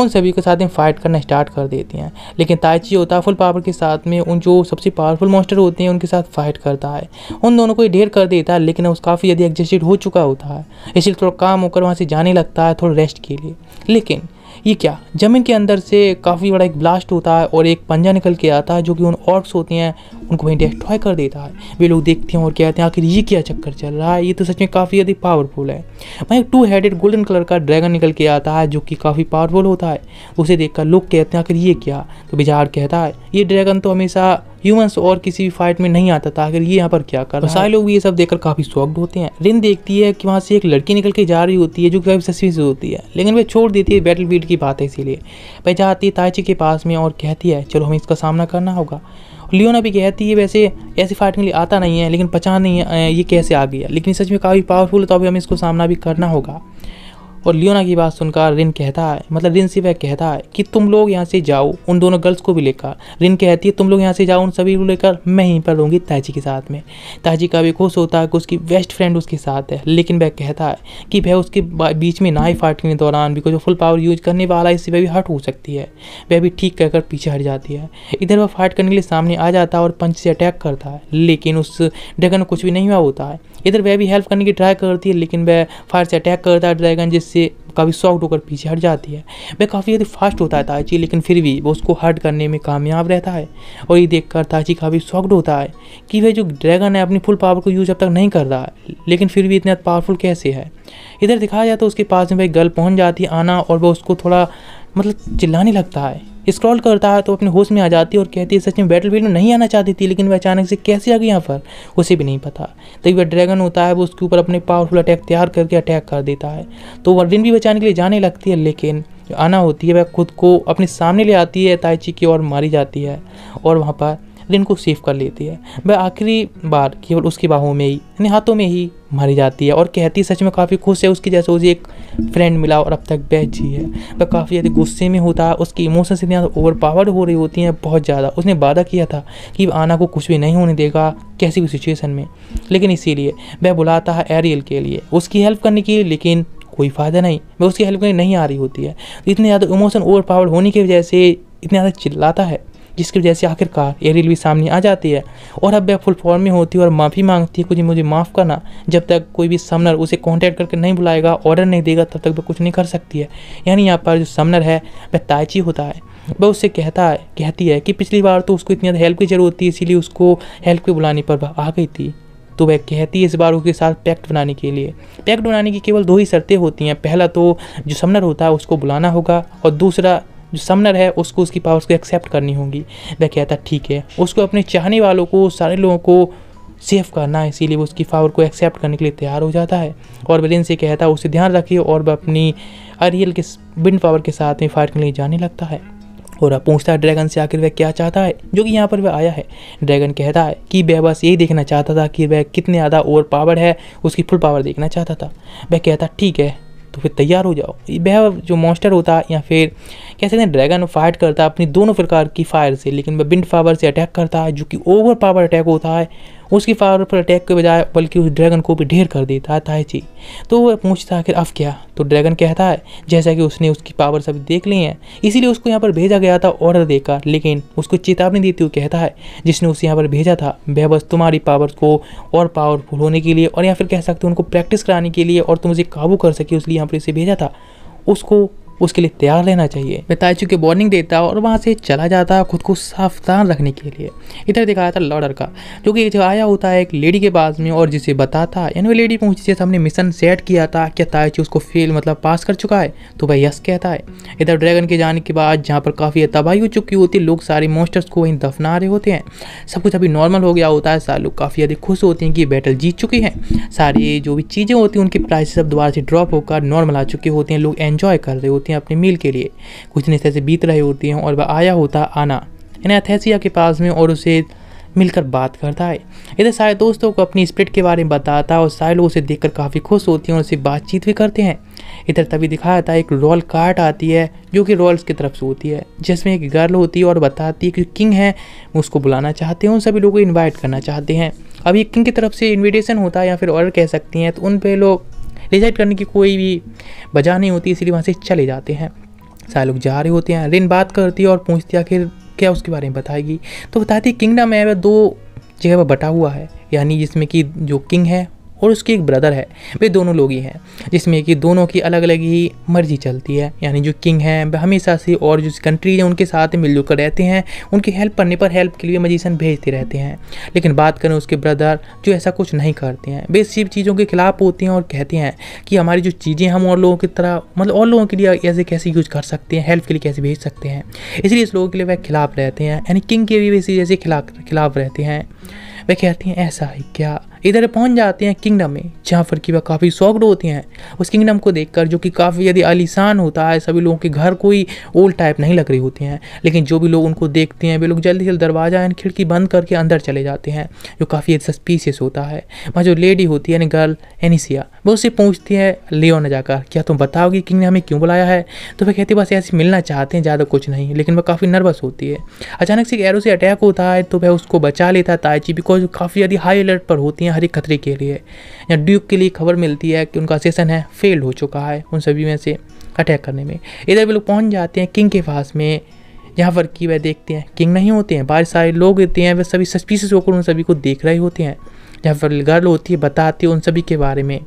उन सभी के साथ में फाइट करना स्टार्ट कर देते हैं लेकिन ताइची होता है फुल पावर के साथ में उन जो सबसे पावरफुल मोस्टर होते हैं उनके साथ फाइट करता है उन दोनों को ही ढेर कर देता है लेकिन उस काफ़ी यदि एग्जेस्टेड हो चुका होता है इसलिए थोड़ा काम होकर वहाँ से जाने लगता है थोड़ा रेस्ट के लिए लेकिन ये क्या ज़मीन के अंदर से काफ़ी बड़ा एक ब्लास्ट होता है और एक पंजा निकल के आता है जो कि उन ऑर्क्स होते हैं उनको वहीं डिस्ट्रॉय कर देता है वे लोग देखते हैं और कहते हैं आखिर ये क्या चक्कर चल रहा है ये तो सच में काफ़ी अधिक पावरफुल है वहीं एक टू हेडेड गोल्डन कलर का ड्रैगन निकल के आता है जो कि काफ़ी पावरफुल होता है उसे देखकर लोग कहते हैं आखिर ये क्या तो बिजार कहता है ये ड्रैगन तो हमेशा ह्यूमंस और किसी भी फाइट में नहीं आता था आखिर ये यहाँ पर क्या कर रहा है लोग भी ये सब देखकर काफ़ी शॉक्ड होते हैं रिन देखती है कि वहाँ से एक लड़की निकल के जा रही होती है जो काफ़ी से होती है लेकिन वह छोड़ देती है बैटल बीट की बात है इसीलिए वह जाती है ताइची के पास में और कहती है चलो हमें इसका सामना करना होगा लियोना भी कहती है वैसे ऐसी फाइट के लिए आता नहीं है लेकिन पहचान नहीं है ये कैसे आ गया लेकिन सच में काफ़ी पावरफुल है तो अभी हमें इसको सामना भी करना होगा और लियोना की बात सुनकर रिन कहता है मतलब रिन से वह कहता है कि तुम लोग यहाँ से जाओ उन दोनों गर्ल्स को भी लेकर रिन कहती है तुम लोग यहाँ से जाओ उन सभी को लेकर मैं यहीं पर रहूँगी ताजी के साथ में ताजी का भी खुश होता है कि उसकी बेस्ट फ्रेंड उसके साथ है लेकिन वह कहता है कि वह उसके बीच में नाइफ फाट के दौरान भी कुछ फुल पावर यूज करने वाला है इससे वह भी हट हो सकती है वह भी ठीक कहकर पीछे हट जाती है इधर वह फाइट करने के लिए सामने आ जाता है और पंच से अटैक करता है लेकिन उस ड्रैगन को कुछ भी नहीं हुआ होता है इधर वह भी हेल्प करने की ट्राई करती है लेकिन वह फायर से अटैक करता है ड्रैगन जिससे काफ़ी सॉफ्ट होकर पीछे हट जाती है वह काफ़ी ज़्यादा फास्ट होता है ताची लेकिन फिर भी वो उसको हर्ट करने में कामयाब रहता है और ये देखकर ताची काफ़ी सॉफ्ट होता है कि वह जो ड्रैगन है अपनी फुल पावर को यूज अब तक नहीं कर रहा है लेकिन फिर भी इतना पावरफुल कैसे है इधर दिखाया जाए तो उसके पास में वह गर्ल पहुँच जाती है आना और वह उसको थोड़ा मतलब चिल्लाने लगता है स्क्रॉल करता है तो अपने होश में आ जाती है और कहती है सच में बैटल फील्ड में नहीं आना चाहती थी लेकिन वह अचानक से कैसे आ गई यहाँ पर उसे भी नहीं पता तभी वह ड्रैगन होता है वो उसके ऊपर अपने पावरफुल अटैक तैयार करके अटैक कर देता है तो वर्जिन भी बचाने के लिए जाने लगती है लेकिन जो आना होती है वह खुद को अपने सामने ले आती है ताइची की ओर मारी जाती है और वहाँ पर रिन को सेव कर लेती है वह आखिरी बार केवल उसकी बाहों में ही यानी हाथों में ही मारी जाती है और कहती सच में काफ़ी खुश है उसकी जैसे उसे एक फ्रेंड मिला और अब तक बैठ जी है वह काफ़ी ज़्यादा गुस्से में होता है उसकी इमोशन से ज़्यादा ओवर पावर्ड हो रही होती हैं बहुत ज़्यादा उसने वादा किया था कि आना को कुछ भी नहीं होने देगा कैसी भी सिचुएशन में लेकिन इसीलिए वह बुलाता है एरियल के लिए उसकी हेल्प करने के लिए लेकिन कोई फ़ायदा नहीं वह उसकी हेल्प करने नहीं आ रही होती है इतने ज़्यादा इमोशन ओवर पावर्ड होने की वजह से इतना ज़्यादा चिल्लाता है जिसकी वजह से आखिरकार ये रेलवे सामने आ जाती है और अब वह फुल फॉर्म में होती है और माफ़ी मांगती है कुछ मुझे माफ़ करना जब तक कोई भी समनर उसे कॉन्टैक्ट करके नहीं बुलाएगा ऑर्डर नहीं देगा तब तक वह कुछ नहीं कर सकती है यानी यहाँ पर जो समनर है वह तायची होता है वह उससे कहता है कहती है कि पिछली बार तो उसको इतनी ज्यादा हेल्प की जरूरत थी इसीलिए उसको हेल्प के बुलाने पर वह आ गई थी तो वह कहती है इस बार उसके साथ पैक्ट बनाने के लिए पैक्ट बनाने की केवल दो ही शर्तें होती हैं पहला तो जो समनर होता है उसको बुलाना होगा और दूसरा जो समनर है उसको उसकी पावर्स को एक्सेप्ट करनी होगी वह कहता ठीक है उसको अपने चाहने वालों को सारे लोगों को सेव करना है इसीलिए वो उसकी पावर को एक्सेप्ट करने के लिए तैयार हो जाता है और ब्रेन से कहता है उसे ध्यान रखिए और वह अपनी अरियल के विंड पावर के साथ में फाइट करने जाने लगता है और अब पूछता है ड्रैगन से आखिर वह क्या चाहता है जो कि यहाँ पर वह आया है ड्रैगन कहता है कि वह बस यही देखना चाहता था कि वह कितने ज़्यादा ओवर पावर है उसकी फुल पावर देखना चाहता था वह कहता ठीक है तो फिर तैयार हो जाओ वह जो मॉन्स्टर होता है या फिर कह सकते हैं ड्रैगन फाइट करता है अपनी दोनों प्रकार की फायर से लेकिन वह बिंड फावर से अटैक करता है जो कि ओवर पावर अटैक होता है उसकी पावर पर अटैक के बजाय बल्कि उस ड्रैगन को भी ढेर कर देता तो है ताइची तो वह पूछता आखिर अब क्या तो ड्रैगन कहता है जैसा कि उसने उसकी पावर सभी देख ली हैं इसीलिए उसको यहाँ पर भेजा गया था ऑर्डर देकर लेकिन उसको चेतावनी देते हुए कहता है जिसने उसे यहाँ पर भेजा था वह बस तुम्हारी पावर को और पावरफुल होने के लिए और या फिर कह सकते हो उनको प्रैक्टिस कराने के लिए और तुम उसे काबू कर सके उसलिए यहाँ पर इसे भेजा था उसको उसके लिए तैयार रहना चाहिए ताइचू की वार्निंग देता और वहाँ से चला जाता है खुद को सावधान रखने के लिए इधर दिखाया था लॉर्डर का जो कि आया होता है एक लेडी के पास में और जिसे बताता यानी वो लेडी पहुँची जैसे हमने मिशन सेट किया था क्या ताइचू उसको फेल मतलब पास कर चुका है तो वह यस कहता है इधर ड्रैगन के जाने के बाद जहाँ पर काफ़ी तबाही हो चुकी होती है लोग सारे मोस्टर्स को वहीं दफना रहे होते हैं सब कुछ अभी नॉर्मल हो गया होता है सारे लोग काफ़ी अधिक खुश होते हैं कि बैटल जीत चुके हैं सारी जो भी चीज़ें होती हैं उनकी प्राइस सब दोबारा से ड्रॉप होकर नॉर्मल आ चुके होते हैं लोग एन्जॉय कर रहे होते होती हैं अपने मील के लिए कुछ दिन ऐसे बीत रहे होती हैं और वह आया होता आना यानी अथैसिया के पास में और उसे मिलकर बात करता है इधर सारे दोस्तों को अपनी स्प्रिट के बारे में बताता है और सारे लोग उसे देखकर काफ़ी खुश होती हैं और उसे बातचीत भी करते हैं इधर तभी दिखाया जाता है एक रॉयल कार्ट आती है जो कि रॉयल्स की तरफ से होती है जिसमें एक गर्ल होती है और बताती है कि किंग है उसको बुलाना चाहते हैं उन सभी लोगों को इन्वाइट करना चाहते हैं अभी किंग की तरफ से इन्विटेशन होता है या फिर ऑर्डर कह सकती हैं तो उन पर लोग डिसाइड करने की कोई भी वजह नहीं होती इसलिए वहाँ से चले जाते हैं सारे लोग जा रहे होते हैं रिन बात करती है और पूछती आखिर क्या उसके बारे में बताएगी तो बताती है किंगडम है वह दो जगह पर बटा हुआ है यानी जिसमें कि जो किंग है और उसकी एक ब्रदर है वे दोनों लोग ही हैं जिसमें कि दोनों की अलग अलग ही मर्जी चलती है यानी जो किंग है वह हमेशा से और जो कंट्रीज हैं उनके साथ मिलजुल कर रहते हैं उनकी हेल्प करने पर हेल्प के लिए मजीशन भेजते रहते हैं लेकिन बात करें उसके ब्रदर जो ऐसा कुछ नहीं करते हैं वे सिर्फ चीज़ों के खिलाफ होते हैं और कहते हैं कि हमारी जो चीज़ें हम और लोगों की तरह मतलब और लोगों के लिए ऐसे कैसे यूज कर सकते हैं हेल्प के लिए कैसे भेज सकते हैं इसलिए इस लोगों के लिए वह खिलाफ रहते हैं यानी किंग के भी वैसे जैसे खिलाफ खिलाफ रहते हैं वह कहती हैं ऐसा है क्या इधर पहुंच जाते हैं किंगडम में जहाँ वह काफ़ी सॉक्ड होती हैं उस किंगडम को देखकर जो कि काफ़ी यदि आलिशान होता है सभी लोगों के घर कोई ओल्ड टाइप नहीं लग रही होती हैं लेकिन जो भी लोग उनको देखते हैं वे लोग जल्दी जल्दी दरवाज़ा एंड खिड़की बंद करके अंदर चले जाते हैं जो काफ़ी सस्पीशियस होता है वहाँ जो लेडी होती है यानी गर्ल एनिसिया वो उससे पूछती है लियोन जाकर क्या तुम बताओगे किंग ने हमें क्यों बुलाया है तो वह कहती बस ऐसे मिलना चाहते हैं ज़्यादा कुछ नहीं लेकिन वह काफ़ी नर्वस होती है अचानक से एरो से अटैक होता है तो वह उसको बचा लेता है ताइची बिकॉज काफ़ी यदि हाई अलर्ट पर होती हैं हर एक खतरे के लिए या ड्यूक के लिए खबर मिलती है कि उनका सेशन है फेल हो चुका है उन सभी में से अटैक करने में इधर वे लोग पहुँच जाते हैं किंग के पास में यहाँ पर कि वह देखते हैं किंग नहीं होते हैं बाहर सारे लोग होते हैं वह सभी सस्पिशियस होकर उन सभी को देख रहे होते हैं यहाँ पर गर्ल होती है बताती है उन सभी के बारे में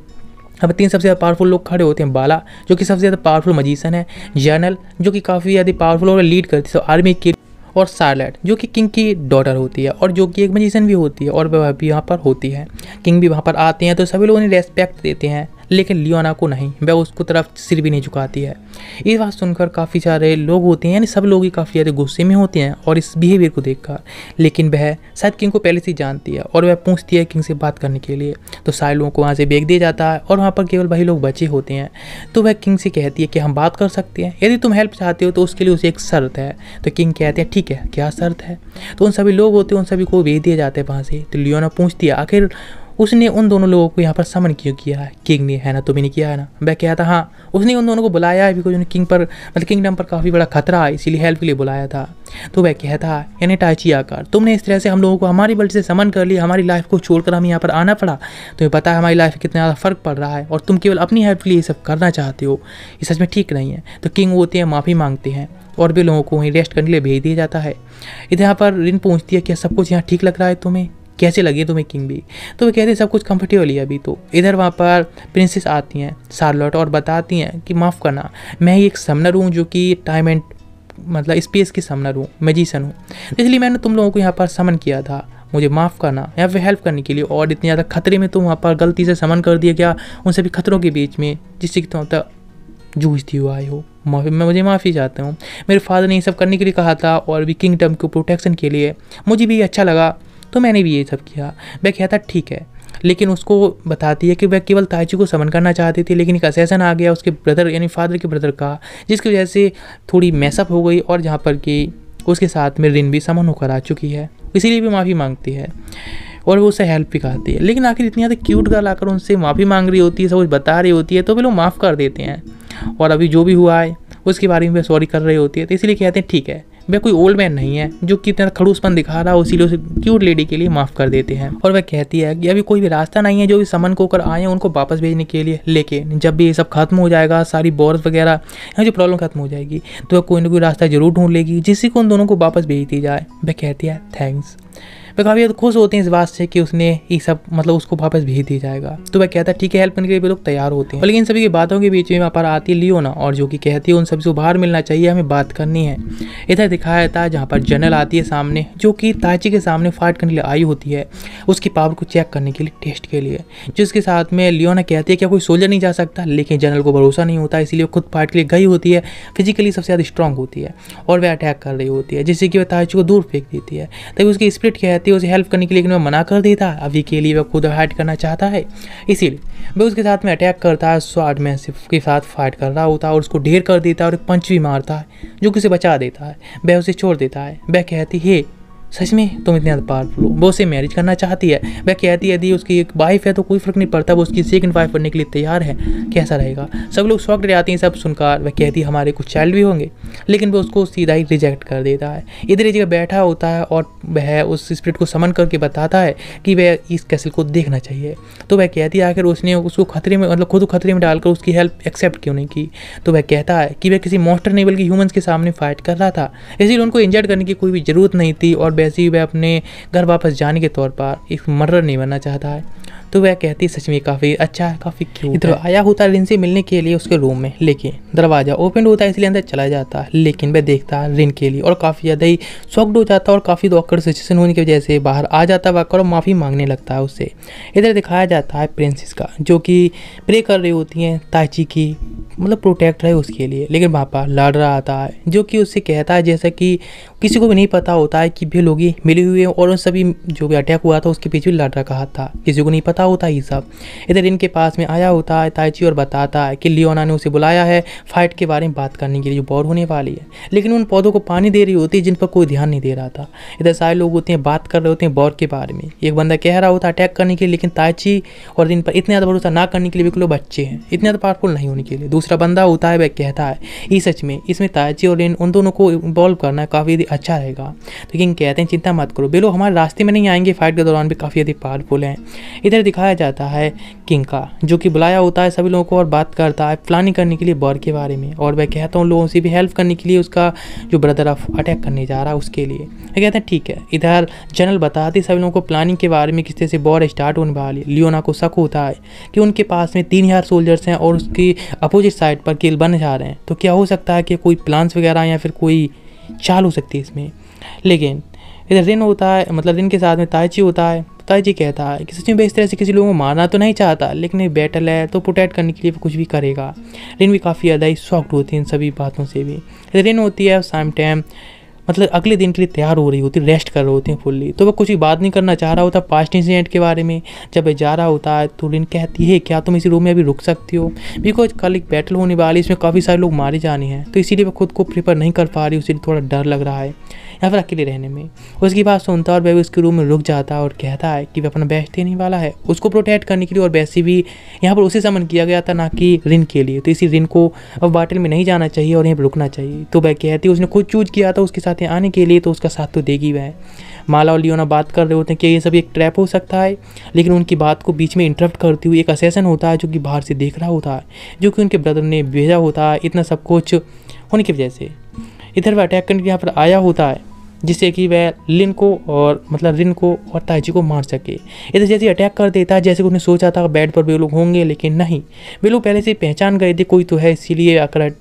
अब तीन सबसे ज़्यादा पावरफुल लोग खड़े होते हैं बाला जो कि सबसे ज़्यादा पावरफुल मजीशन है जनरल जो कि काफ़ी ज़्यादा पावरफुल और लीड करती है आर्मी के और सार्लेट जो कि किंग की डॉटर होती है और जो कि एक मजिशन भी होती है और वह भी यहाँ पर होती है किंग भी वहाँ पर आते हैं तो सभी लोग उन्हें रेस्पेक्ट देते हैं लेकिन लियोना को नहीं वह उसको तरफ सिर भी नहीं झुकाती है इस बात सुनकर काफ़ी सारे लोग होते हैं यानी सब लोग ही काफ़ी ज़्यादा गुस्से में होते हैं और इस बिहेवियर को देखकर लेकिन वह शायद किंग को पहले से जानती है और वह पूछती है किंग से बात करने के लिए तो सारे लोगों को वहाँ से बेच दिया जाता है और वहाँ पर केवल वही लोग बचे होते हैं तो वह किंग से कहती है कि हम बात कर सकते हैं यदि तुम हेल्प चाहते हो तो उसके लिए उसे एक शर्त है तो किंग कहते हैं ठीक है क्या शर्त है तो उन सभी लोग होते हैं उन सभी को भेज दिया जाता है वहाँ से तो लियोना पूछती है आखिर उसने उन दोनों लोगों को यहाँ पर समन क्यों किया है किंग ने है ना तुम्हें तो नहीं किया है ना मैं कहता था हाँ उसने उन दोनों को बुलाया है बिकॉज उन्हें किंग पर मतलब किंगडम पर काफ़ी बड़ा खतरा है इसीलिए हेल्प के लिए बुलाया था तो वह कहता है यानी टाची आकार तुमने इस तरह से हम लोगों को हमारी बल से समन कर लिया हमारी लाइफ को छोड़कर हमें यहाँ पर आना पड़ा तुम्हें पता है हमारी लाइफ में कितना ज़्यादा फर्क पड़ रहा है और तुम केवल अपनी हेल्प के लिए ये सब करना चाहते हो ये सच में ठीक नहीं है तो किंग होते हैं माफ़ी मांगते हैं और भी लोगों को वहीं रेस्ट करने के लिए भेज दिया जाता है इधर यहाँ पर रिन पूछती है क्या सब कुछ यहाँ ठीक लग रहा है तुम्हें कैसे लगी तुम्हें किंग भी तो वो कहते सब कुछ कंफर्टेबल ही अभी तो इधर वहाँ पर प्रिंसेस आती हैं सार्लॉट और बताती हैं कि माफ़ करना मैं एक समनर हूँ जो कि टाइम एंड मतलब स्पेस की समनर हूँ मैजिसन हूँ तो इसलिए मैंने तुम लोगों को यहाँ पर समन किया था मुझे माफ़ करना या फिर हेल्प करने के लिए और इतने ज़्यादा खतरे में तुम तो वहाँ पर गलती से समन कर दिया गया उन सभी खतरों के बीच में जिससे कि तुम तक जूझती हुआ आए हो माफ़ी मैं मुझे माफ़ी चाहता हूँ मेरे फादर ने ये सब करने के लिए कहा था और भी किंगडम को प्रोटेक्शन के लिए मुझे भी अच्छा लगा तो मैंने भी ये सब किया वह कहता ठीक है लेकिन उसको बताती है कि वह केवल ताइची को समन करना चाहती थी लेकिन एक असैसन आ गया उसके ब्रदर यानी फादर के ब्रदर का जिसकी वजह से थोड़ी मैसअप हो गई और जहाँ पर कि उसके साथ में रिन भी समन होकर आ चुकी है इसीलिए भी माफ़ी मांगती है और वो उसे हेल्प भी करती है लेकिन आखिर इतनी ज़्यादा क्यूट गर्ल आकर उनसे माफ़ी मांग रही होती है सब कुछ बता रही होती है तो वे लोग माफ़ कर देते हैं और अभी जो भी हुआ है उसके बारे में सॉरी कर रही होती है तो इसीलिए कहते हैं ठीक है वह कोई ओल्ड मैन नहीं है जो कितना खड़ूसपन दिखा रहा है उसी उसे क्यूट लेडी के लिए माफ कर देते हैं और वह कहती है कि अभी कोई भी रास्ता नहीं है जो भी समन को कर आए हैं उनको वापस भेजने के लिए लेकिन जब भी ये सब खत्म हो जाएगा सारी बोर्स वगैरह यहाँ जो प्रॉब्लम खत्म हो जाएगी तो वह कोई ना कोई रास्ता जरूर ढूंढ लेगी जिससे को उन दोनों को वापस भेज दी जाए वह कहती है थैंक्स वह काफ़ी ज़्यादा खुश होते हैं इस बात से कि उसने ये सब मतलब उसको वापस भेज दिया जाएगा तो वह कहता है ठीक है हेल्प करने के लिए लोग तैयार होते हैं लेकिन सभी की बातों के बीच में वहाँ पर आती लियोना और जो कि कहती है उन सबसे उभार मिलना चाहिए हमें बात करनी है इधर दिखाया जाता है जहाँ पर जनरल आती है सामने जो कि ताची के सामने फाइट करने के लिए आई होती है उसकी पावर को चेक करने के लिए टेस्ट के लिए जिसके साथ में लियोना कहती है कि कोई सोल्जर नहीं जा सकता लेकिन जनरल को भरोसा नहीं होता इसलिए खुद फाइट के लिए गई होती है फिजिकली सबसे ज़्यादा स्ट्रांग होती है और वह अटैक कर रही होती है जिससे कि वह ताची को दूर फेंक देती है तभी उसकी स्प्रिट कहती सकती उसे हेल्प करने के लिए लेकिन मना कर देता है लिए वह खुद फाइट करना चाहता है इसीलिए वह उसके साथ में अटैक करता है स्वाड में के साथ फाइट कर रहा होता है और उसको ढेर कर देता है और पंच भी मारता है जो कि उसे बचा देता है वह उसे छोड़ देता है वह कहती है सच में तुम इतने पावरफुल हो वो उसे मैरिज करना चाहती है वह कहती है यदि उसकी एक वाइफ है तो कोई फ़र्क नहीं पड़ता वो उसकी सेकंड वाइफ बनने के लिए तैयार है कैसा रहेगा सब लोग शौक रह जाते हैं सब सुनकर वह कहती है हमारे कुछ चाइल्ड भी होंगे लेकिन वह उसको सीधा ही रिजेक्ट कर देता है इधर इधर जगह बैठा होता है और वह उस स्प्रिट को समन करके बताता है कि वह इस कैसल को देखना चाहिए तो वह कहती है आखिर उसने उसको खतरे में मतलब खुद खतरे में डालकर उसकी हेल्प एक्सेप्ट क्यों नहीं की तो वह कहता है कि वह किसी मॉन्स्टर नहीं बल्कि ह्यूमन्स के सामने फाइट कर रहा था इसीलिए उनको इंजर्ड करने की कोई भी ज़रूरत नहीं थी और वैसे ही वह अपने घर वापस जाने के तौर पर एक मर्डर नहीं बनना चाहता है तो वह कहती सच में काफ़ी अच्छा है काफ़ी क्यों इधर आया होता है रिन से मिलने के लिए उसके रूम में लेकिन दरवाज़ा ओपन होता है इसलिए अंदर चला जाता है लेकिन वह देखता है रिन के लिए और काफ़ी ज़्यादा ही सॉक्ट हो जाता है और काफ़ी दौकड़ सिचुएसन होने की वजह से बाहर आ जाता है वाकर और माफ़ी मांगने लगता है उससे इधर दिखाया जाता है प्रिंसिस का जो कि प्रे कर रही होती हैं ताची की मतलब प्रोटेक्ट रहे उसके लिए लेकिन पापा लड़ रहा था जो कि उससे कहता है जैसा कि किसी को भी नहीं पता होता है कि भी लोग मिले हुए हैं और उन सभी जो भी अटैक हुआ था उसके पीछे लड़ रहा कहा था किसी को नहीं पता पता होता ये सब इधर इनके पास में आया होता है ताइची और बताता है कि लियोना ने उसे बुलाया है फाइट के बारे में बात करने के लिए जो बोर होने वाली है लेकिन उन पौधों को पानी दे रही होती है जिन पर कोई ध्यान नहीं दे रहा था इधर सारे लोग होते हैं बात कर रहे होते हैं बोर के बारे में एक बंदा कह रहा होता है अटैक करने के लिए लेकिन ताइची और इन पर इतना ज़्यादा भरोसा ना करने के लिए बिल्कुल बच्चे हैं इतने ज़्यादा पावरफुल नहीं होने के लिए दूसरा बंदा होता है वह कहता है ये सच में इसमें ताइची और इन उन दोनों को इन्वॉल्व करना काफ़ी अच्छा रहेगा लेकिन कहते हैं चिंता मत करो बेलो हमारे रास्ते में नहीं आएंगे फाइट के दौरान भी काफ़ी अधिक पावरफुल हैं इधर दिखाया जाता है किंग का जो कि बुलाया होता है सभी लोगों को और बात करता है प्लानिंग करने के लिए बॉर के बारे में और वह कहता हूँ लोगों से भी हेल्प करने के लिए उसका जो ब्रदर ऑफ अटैक करने जा रहा है उसके लिए वह कहते हैं ठीक है इधर जनरल बताते सभी लोगों को प्लानिंग के बारे में किस तरह से बॉर स्टार्ट होने वाली लियोना को शक होता है कि उनके पास में तीन हज़ार सोल्जर्स हैं और उसकी अपोजिट साइड पर किल बन जा रहे हैं तो क्या हो सकता है कि कोई प्लान्स वगैरह या फिर कोई चाल हो सकती है इसमें लेकिन इधर रिन होता है मतलब रिन के साथ में ताइची होता है ताइची कहता है कि सचिन भाई इस तरह से किसी लोगों को मारना तो नहीं चाहता लेकिन एक बैटल है तो प्रोटेक्ट करने के लिए वो कुछ भी करेगा रिन भी काफ़ी ज़्यादा ही शॉक्ड होती है इन सभी बातों से भी इधर रिन होती है शाम टाइम मतलब अगले दिन के लिए तैयार हो रही होती है रेस्ट कर रही होती हैं फुल्ली तो वह कुछ भी बात नहीं करना चाह रहा होता पास्ट इंसिडेंट के बारे में जब वह जा रहा होता है तो रिन कहती है क्या तुम इसी रूम में अभी रुक सकती हो बिकॉज कल एक बैटल होने वाली इसमें काफ़ी सारे लोग मारे जाने हैं तो इसीलिए वह खुद को प्रिपेयर नहीं कर पा रही उसी थोड़ा डर लग रहा है या फिर अकेले रहने में उसकी बात सुनता और बेबी उसके रूम में रुक जाता है और कहता है कि वह अपना बेस्ट देने वाला है उसको प्रोटेक्ट करने के लिए और वैसे भी यहाँ पर उसे समन किया गया था ना कि रिन के लिए तो इसी रिन को अब बाटल में नहीं जाना चाहिए और यहाँ पर रुकना चाहिए तो वह कहती है उसने खुद चूज किया था उसके साथ आने के लिए तो उसका साथ तो देगी वह माला और लियोना बात कर रहे होते हैं कि ये सब एक ट्रैप हो सकता है लेकिन उनकी बात को बीच में इंटरप्ट करती हुई एक असेसन होता है जो कि बाहर से देख रहा होता है जो कि उनके ब्रदर ने भेजा होता है इतना सब कुछ होने की वजह से इधर वह अटैक करने के यहाँ पर आया होता है जिससे कि वह लिन को और मतलब रिन को और ताइची को मार सके इधर जैसे अटैक कर देता है जैसे उन्हें सोचा था बेड पर वे लोग होंगे लेकिन नहीं वे लोग पहले से पहचान गए थे कोई तो है इसीलिए आकर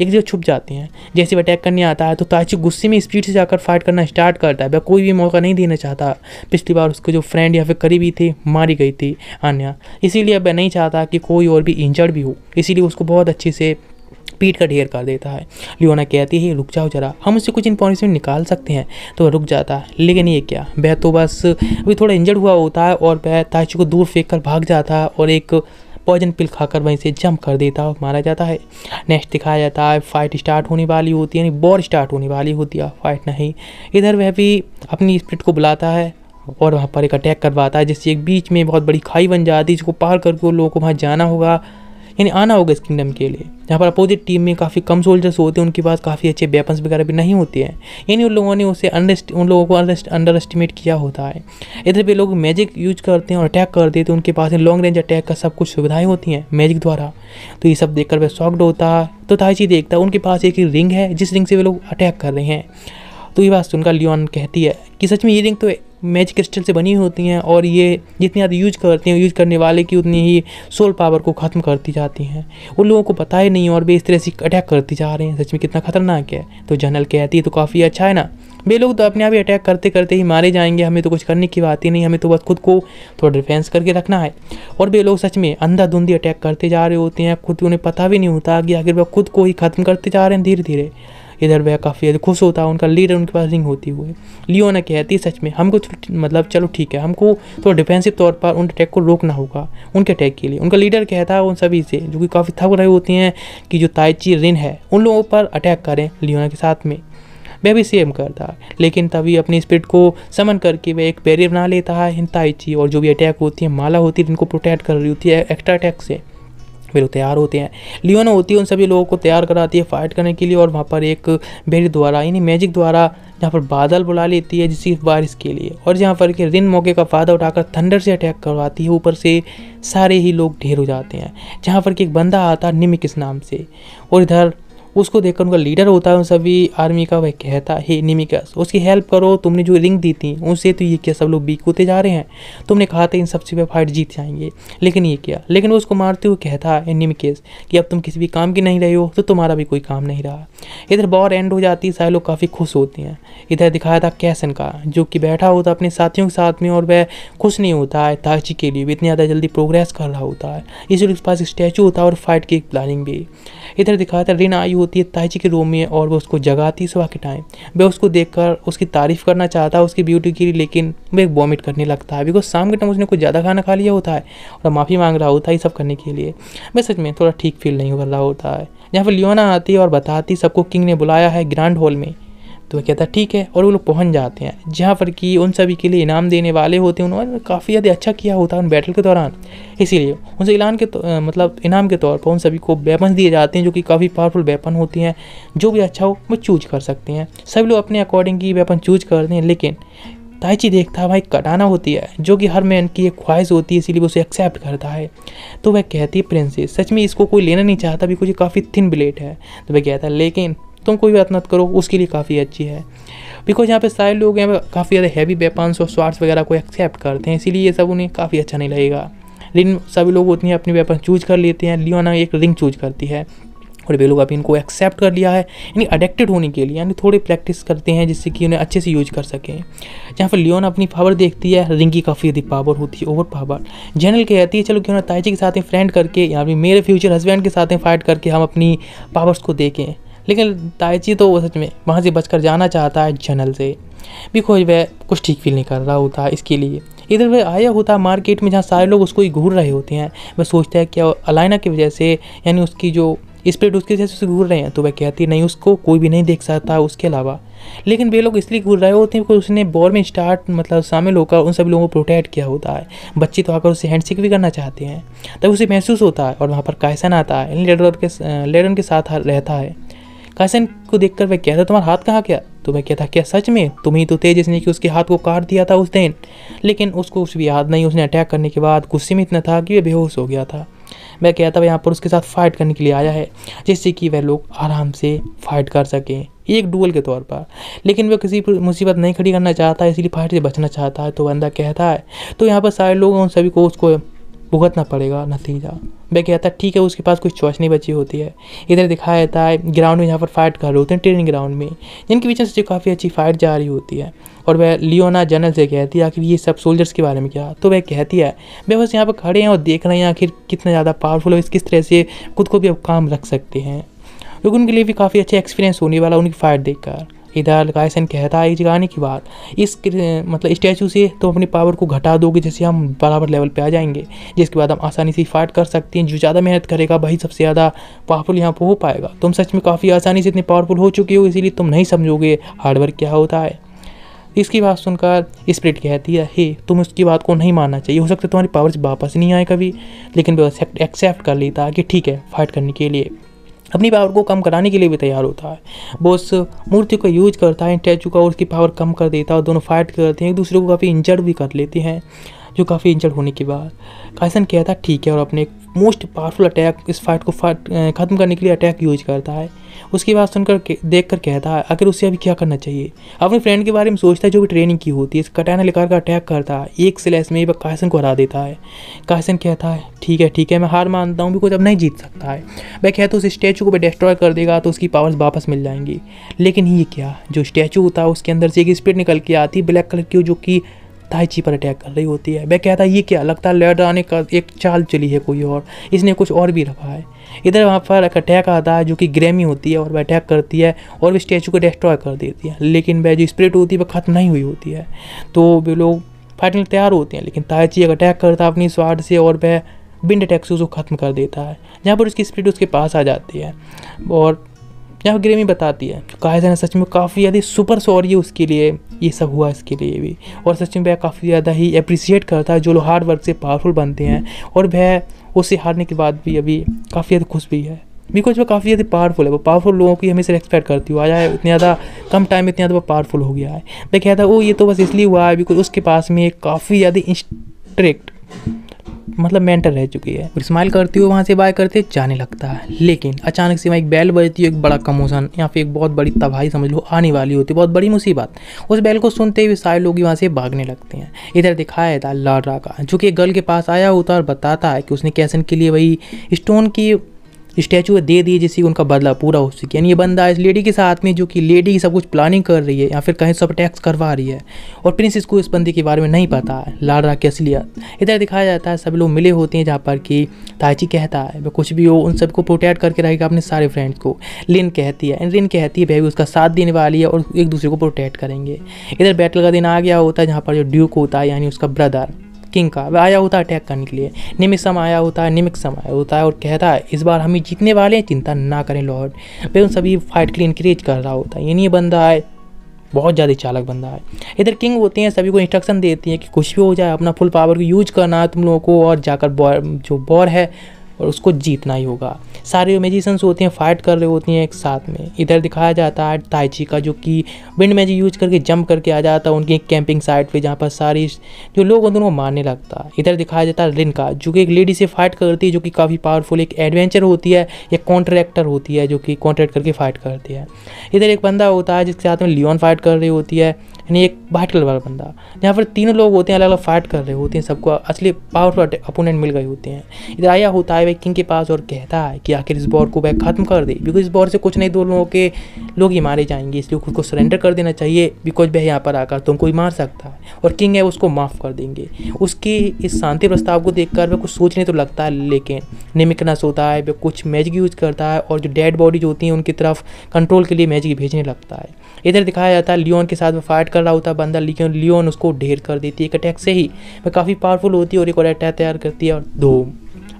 एक जगह छुप जाते हैं जैसे वह अटैक करने आता है तो ताइची गुस्से में स्पीड से जाकर फाइट करना स्टार्ट करता है वह कोई भी मौका नहीं देना चाहता पिछली बार उसके जो फ्रेंड या फिर करीबी थे मारी गई थी आन्या इसीलिए वह नहीं चाहता कि कोई और भी इंजर्ड भी हो इसीलिए उसको बहुत अच्छे से पीट का ढेर कर देता है लियोना कहती है रुक जाओ जरा हम उससे कुछ इन्फॉर्मेशन निकाल सकते हैं तो रुक जाता है लेकिन ये क्या वह तो बस अभी थोड़ा इंजर्ड हुआ होता है और वह ताशी को दूर फेंक कर भाग जाता है और एक पॉइजन पिल खाकर वहीं से जंप कर देता है मारा जाता है नेक्स्ट दिखाया जाता है फाइट स्टार्ट होने वाली होती है यानी बॉर स्टार्ट होने वाली होती है फाइट नहीं इधर वह भी अपनी स्प्रिट को बुलाता है और वहाँ पर एक अटैक करवाता है जिससे एक बीच में बहुत बड़ी खाई बन जाती है जिसको पार करके लोगों को वहाँ जाना होगा यानी आना होगा इस किंगडम के लिए जहाँ पर अपोजिट टीम में काफ़ी कम सोल्जर्स होते हैं उनके पास काफ़ी अच्छे वेपन्स वगैरह भी नहीं होते हैं यानी उन लोगों ने उसे अंडर उन लोगों को अंडर एस्टिमेट किया होता है इधर पे लोग मैजिक यूज करते हैं और अटैक करते हैं तो उनके पास लॉन्ग रेंज अटैक का सब कुछ सुविधाएँ होती हैं मैजिक द्वारा तो ये सब कर वह शॉक्ड होता तो चीज़ देखता उनके पास एक रिंग है जिस रिंग से वे लोग अटैक कर रहे हैं तो ये बात सुनकर लियोन कहती है कि सच में ये रिंग तो मैजिक क्रिस्टल से बनी होती हैं और ये जितनी ज़्यादा यूज करते हैं यूज करने वाले की उतनी ही सोल पावर को ख़त्म करती जाती हैं उन लोगों को पता ही नहीं और वे इस तरह से अटैक करती जा रहे हैं सच में कितना खतरनाक है तो जनरल कहती है तो काफ़ी अच्छा है ना वे लोग तो अपने आप ही अटैक करते करते ही मारे जाएंगे हमें तो कुछ करने की बात ही नहीं हमें तो बस खुद को थोड़ा डिफेंस करके रखना है और वे लोग सच में अंधाधुंधी अटैक करते जा रहे होते हैं खुद उन्हें पता भी नहीं होता कि आखिर वह खुद को ही ख़त्म करते जा रहे हैं धीरे धीरे इधर वह काफ़ी खुश होता है उनका लीडर उनके पास रिंग होती हुई लियोना कहती है सच में हमको मतलब चलो ठीक है हमको थोड़ा तो डिफेंसिव तौर पर उन अटैक को रोकना होगा उनके अटैक के लिए उनका लीडर कहता है उन सभी से जो कि काफ़ी थक रहे होते हैं कि जो ताइची रिन है उन लोगों पर अटैक करें लियोना के साथ में वह भी सेम करता है लेकिन तभी अपनी स्पिरिट को समन करके वह एक बैरियर बना लेता है हिंताइची और जो भी अटैक होती है माला होती है जिनको प्रोटेक्ट कर रही होती है एक्स्ट्रा अटैक से फिर तैयार होते हैं लियोना होती है उन सभी लोगों को तैयार कराती है फाइट करने के लिए और वहाँ पर एक बेरी द्वारा यानी मैजिक द्वारा यहाँ पर बादल बुला लेती है जिसकी बारिश के लिए और यहाँ पर कि रिन मौके का फायदा उठाकर थंडर से अटैक करवाती है ऊपर से सारे ही लोग ढेर हो जाते हैं जहाँ पर कि एक बंदा आता है निमिक इस नाम से और इधर उसको देखकर उनका लीडर होता है उन सभी आर्मी का वह कहता है निमिकस उसकी हेल्प करो तुमने जो रिंग दी थी उनसे तो ये क्या सब लोग बीक होते जा रहे हैं तुमने कहा था इन सबसे वह फाइट जीत जाएंगे लेकिन ये क्या लेकिन वो उसको मारते हुए कहता है निमिकेस कि अब तुम किसी भी काम की नहीं रहे हो तो तुम्हारा भी कोई काम नहीं रहा इधर बॉर एंड हो जाती है सारे लोग काफ़ी खुश होते हैं इधर दिखाया था कैसन का जो कि बैठा होता अपने साथियों के साथ में और वह खुश नहीं होता है ताजी के लिए भी इतनी ज़्यादा जल्दी प्रोग्रेस कर रहा होता है इसलिए उसके पास स्टैचू होता है और फाइट की प्लानिंग भी इधर दिखाया था रिन आई होती है ताइची के रूम में और वह उसको जगाती सुबह के टाइम वह उसको देखकर उसकी तारीफ़ करना चाहता है उसकी ब्यूटी की लेकिन वह एक वॉमिट करने लगता है बिकॉज शाम के टाइम उसने कुछ ज़्यादा खाना खा लिया होता है और माफ़ी मांग रहा होता है ये सब करने के लिए मैं सच में थोड़ा ठीक फील नहीं कर रहा होता है यहाँ पर लियोना आती है और बताती सबको किंग ने बुलाया है ग्रैंड हॉल में तो वह कहता है ठीक है और वो लोग पहुँच जाते हैं जहाँ पर कि उन सभी के लिए इनाम देने वाले होते हैं उन्होंने काफ़ी ज़्यादा अच्छा किया होता है उन बैटल के दौरान इसीलिए उनसे ऐलान के तो, मतलब इनाम के तौर पर उन सभी को वेपन दिए जाते हैं जो कि काफ़ी पावरफुल वेपन होती हैं जो भी अच्छा हो वो चूज कर सकते हैं सभी लोग अपने अकॉर्डिंग की वेपन चूज करते हैं लेकिन ताइची देखता है भाई कटाना होती है जो कि हर मैन की एक ख्वाहिश होती है इसीलिए उसे एक्सेप्ट करता है तो वह कहती है प्रिंसेस सच में इसको कोई लेना नहीं चाहता भी कुछ काफ़ी थिन ब्लेड है तो वह कहता है लेकिन तुम कोई बात मत करो उसके लिए काफ़ी अच्छी है बिकॉज यहाँ पे सारे लोग यहाँ पे काफ़ी ज़्यादा हैवी वेपन्स और स्वार्ट्स वगैरह को एक्सेप्ट करते हैं इसीलिए ये सब उन्हें काफ़ी अच्छा नहीं लगेगा लेकिन सभी लोग उतनी अपनी वेपन चूज कर लेते हैं लियोना एक रिंग चूज करती है और वे लोग अभी इनको एक्सेप्ट कर लिया है यानी अडेक्टेड होने के लिए यानी थोड़ी प्रैक्टिस करते हैं जिससे कि उन्हें अच्छे से यूज कर सकें जहाँ पर लियोन अपनी पावर देखती है रिंग की काफ़ी अधिक पावर होती है ओवर पावर जनरल कहती है चलो क्यों ना ताइजी के साथ फ्रेंड करके या फिर मेरे फ्यूचर हस्बैंड के साथ फाइट करके हम अपनी पावर्स को देखें लेकिन ताइची तो वो सच में वहाँ से बचकर जाना चाहता है जनल से बिकॉज वह कुछ ठीक फील नहीं कर रहा होता इसके लिए इधर वह आया होता है मार्केट में जहाँ सारे लोग उसको ही घूर रहे होते हैं वह सोचता है कि अलाइना की वजह से यानी उसकी जो स्प्रिट उसकी वजह से उसे घूर रहे हैं तो वह कहती नहीं उसको कोई भी नहीं देख सकता उसके अलावा लेकिन वे लोग इसलिए घूर रहे होते हैं क्योंकि उसने बॉर में स्टार्ट मतलब शामिल होकर उन सभी लोगों को प्रोटेक्ट किया होता है बच्चे तो आकर उसे हैंडशेक भी करना चाहते हैं तब उसे महसूस होता है और वहाँ पर कायसन आता है लेडर के लेडन के साथ रहता है कासन को देखकर वह कहता तुम्हारा हाथ कहाँ क्या तो वह कहता क्या सच में ही तो थे जिसने कि उसके हाथ को काट दिया था उस दिन लेकिन उसको कुछ भी याद नहीं उसने अटैक करने के बाद गुस्से में इतना था कि वह बेहोश हो गया था मैं कहता वह यहाँ पर उसके साथ फाइट करने के लिए आया है जिससे कि वह लोग आराम से फाइट कर सकें एक डुअल के तौर पर लेकिन वह किसी पर मुसीबत नहीं खड़ी करना चाहता है इसलिए फाइट से बचना चाहता है तो बंदा कहता है तो यहाँ पर सारे लोग उन सभी को उसको भुगतना पड़ेगा नतीजा मैं कहता ठीक है उसके पास कुछ चॉइस नहीं बची होती है इधर दिखाया जाता है ग्राउंड में यहाँ पर फाइट कर रहे होते हैं ट्रेनिंग ग्राउंड में जिनके बीच से काफ़ी अच्छी फाइट जा रही होती है और वह लियोना जनरल से कहती है आखिर ये सब सोल्जर्स के बारे में क्या तो वह कहती है वह बस यहाँ पर खड़े हैं और देख रहे हैं आखिर कितना ज़्यादा पावरफुल है किस तरह से खुद को भी अब काम रख सकते हैं लोग उनके लिए भी काफ़ी अच्छा एक्सपीरियंस होने वाला उनकी फाइट देखकर हिदायल कायसन कहता है इस गाने की बात इस मतलब स्टैचू से तो अपनी पावर को घटा दोगे जैसे हम बराबर लेवल पे आ जाएंगे जिसके बाद हम आसानी से फाइट कर सकते हैं जो ज़्यादा मेहनत करेगा वही सबसे ज़्यादा पावरफुल यहाँ पर हो पाएगा तुम सच में काफ़ी आसानी से इतने पावरफुल हो चुके हो इसीलिए तुम नहीं समझोगे हार्डवर्क क्या होता है इसकी बात सुनकर स्प्रिट कहती है हे तुम उसकी बात को नहीं मानना चाहिए हो सकता है तुम्हारी पावर्स वापस नहीं आए कभी लेकिन वो एक्सेप्ट कर लेता कि ठीक है फाइट करने के लिए अपनी पावर को कम कराने के लिए भी तैयार होता है बॉस मूर्ति को यूज करता है स्टैचू का और उसकी पावर कम कर देता है और दोनों फाइट करते हैं एक दूसरे को काफ़ी इंजर्ड भी कर लेते हैं जो काफ़ी इंजर्ड होने के बाद कायसन कहता है ठीक है और अपने मोस्ट पावरफुल अटैक इस फाइट को फाइट ख़त्म करने के लिए अटैक यूज करता है उसकी बात सुनकर देख कर कहता है आखिर उसे अभी क्या करना चाहिए अपने फ्रेंड के बारे में सोचता है जो भी ट्रेनिंग की होती है इस कटाना लेकर का अटैक करता है एक स्लैस में कायसन को हरा देता है कायसन कहता है ठीक है ठीक है मैं हार मानता हूँ भी कुछ अब नहीं जीत सकता है वह कहता उस स्टैचू को भी डिस्ट्रॉय कर देगा तो उसकी पावर्स वापस मिल जाएंगी लेकिन ये क्या जो स्टैचू होता है उसके अंदर से एक स्पीड निकल के आती ब्लैक कलर की जो कि ताइची पर अटैक कर रही होती है मैं कहता ये क्या लगता है लेडर आने का एक चाल चली है कोई और इसने कुछ और भी रखा है इधर वहाँ पर एक अटैक आता है जो कि ग्रेमी होती है और वह अटैक करती है और वह स्टैचू को डिस्ट्रॉय कर देती है लेकिन वह जो स्प्रिट होती है वह खत्म नहीं हुई होती है तो वे लोग फाइटिंग तैयार होते हैं लेकिन ताइची एक अटैक करता है अपनी स्वाड से और वह विंड अटैक से उसको ख़त्म कर देता है जहाँ पर उसकी स्प्रिट उसके पास आ जाती है और यहाँ ग्रेमी बताती है कहा ने सच में काफ़ी ज़्यादा सुपर सॉरी उसके लिए ये सब हुआ इसके लिए भी और सच में वह काफ़ी ज़्यादा ही अप्रिसिएट करता है जो लोग हार्ड वर्क से पावरफुल बनते हैं और वह उसे हारने के बाद भी अभी काफ़ी ज़्यादा खुश भी है बिकॉज वो काफ़ी ज़्यादा पावरफुल है वो पावरफुल लोगों की हमेशा एक्सपेक्ट करती हुआ है इतने ज़्यादा कम टाइम में इतना ज़्यादा पावरफुल हो गया है मैं कहता वो ये तो बस इसलिए हुआ है बिकॉज उसके पास में काफ़ी ज़्यादा इंस्ट्रिक्ट मतलब मेंटर रह चुकी है और स्माइल करते हुए वहाँ से बाय करते जाने लगता है लेकिन अचानक से वहाँ एक बैल बजती है एक बड़ा कमोशन या फिर एक बहुत बड़ी तबाही समझ लो आने वाली होती है बहुत बड़ी मुसीबत उस बैल को सुनते हुए सारे लोग वहाँ से भागने लगते हैं इधर दिखाया था लारा का जो कि गर्ल के पास आया होता और बताता है कि उसने कैसन के लिए वही स्टोन की स्टैचू दे दिए जिससे उनका बदला पूरा हो सके यानी ये बंदा इस लेडी के साथ में जो कि लेडी सब कुछ प्लानिंग कर रही है या फिर कहीं सब टैक्स करवा रही है और प्रिंस इसको इस बंदे के बारे में नहीं पता है लाड़ा की असलियत इधर दिखाया जाता है सब लोग मिले होते हैं जहाँ पर कि ताइची कहता है कुछ भी हो उन सबको प्रोटेक्ट करके रहेगा अपने सारे फ्रेंड्स को लिन कहती है एंड लिन कहती है भाई उसका साथ देने वाली है और एक दूसरे को प्रोटेक्ट करेंगे इधर बैटल का दिन आ गया होता है जहाँ पर जो ड्यूक होता है यानी उसका ब्रदर किंग का वह आया होता है अटैक करने के लिए निमिक सम आया होता है निमिक सम आया होता है और कहता है इस बार हम ही जीतने वाले हैं चिंता ना करें लॉर्ड वे उन सभी फाइट के लिए इंकरेज कर रहा होता है यानी ये बंदा है बहुत ज़्यादा चालक बंदा है इधर किंग होते हैं सभी को इंस्ट्रक्शन देती हैं कि कुछ भी हो जाए अपना फुल पावर को यूज करना है तुम लोगों को और जाकर बॉर जो बॉर है और उसको जीतना ही होगा सारे मैजिशंस होते हैं फाइट कर रहे होती हैं एक साथ में इधर दिखाया जाता है ताइची का जो कि विंड मैजिक यूज करके जंप करके आ जाता है उनकी एक कैंपिंग साइट पे जहाँ पर सारी जो लोग होते हैं वो मारने लगता है इधर दिखाया जाता है रिन का जो कि एक लेडी से फाइट करती है जो कि काफ़ी पावरफुल एक एडवेंचर होती है या कॉन्ट्रैक्टर होती है जो कि कॉन्ट्रैक्ट करके फाइट करती है इधर एक बंदा होता है जिसके साथ में लियोन फाइट कर रही होती है यानी एक वाइट कलर वाला बंदा यहाँ पर तीनों लोग होते हैं अलग अलग फाइट कर रहे होते हैं सबको असली पावरफुल अपोनेंट मिल गए होते हैं इधर आया होता है वह किंग के पास और कहता है कि आखिर इस बॉर को वह खत्म कर दे बिकॉज इस बॉर से कुछ नहीं दो लोगों के लोग ही मारे जाएंगे इसलिए खुद को सरेंडर कर देना चाहिए बिकॉज वह यहाँ पर आकर तुमको ही मार सकता है और किंग है उसको माफ़ कर देंगे उसके इस शांति प्रस्ताव को कर वह कुछ सोचने तो लगता है लेकिन निमिकना सोता है वह कुछ मैजिक यूज करता है और जो डेड बॉडीज होती हैं उनकी तरफ कंट्रोल के लिए मैजिक भेजने लगता है इधर दिखाया जाता है लियोन के साथ वह फाइट कर रहा होता है बंदा लेकिन लियोन उसको ढेर कर देती है एक अटैक से ही वह काफ़ी पावरफुल होती है और एक और अटैक तैयार करती है और दो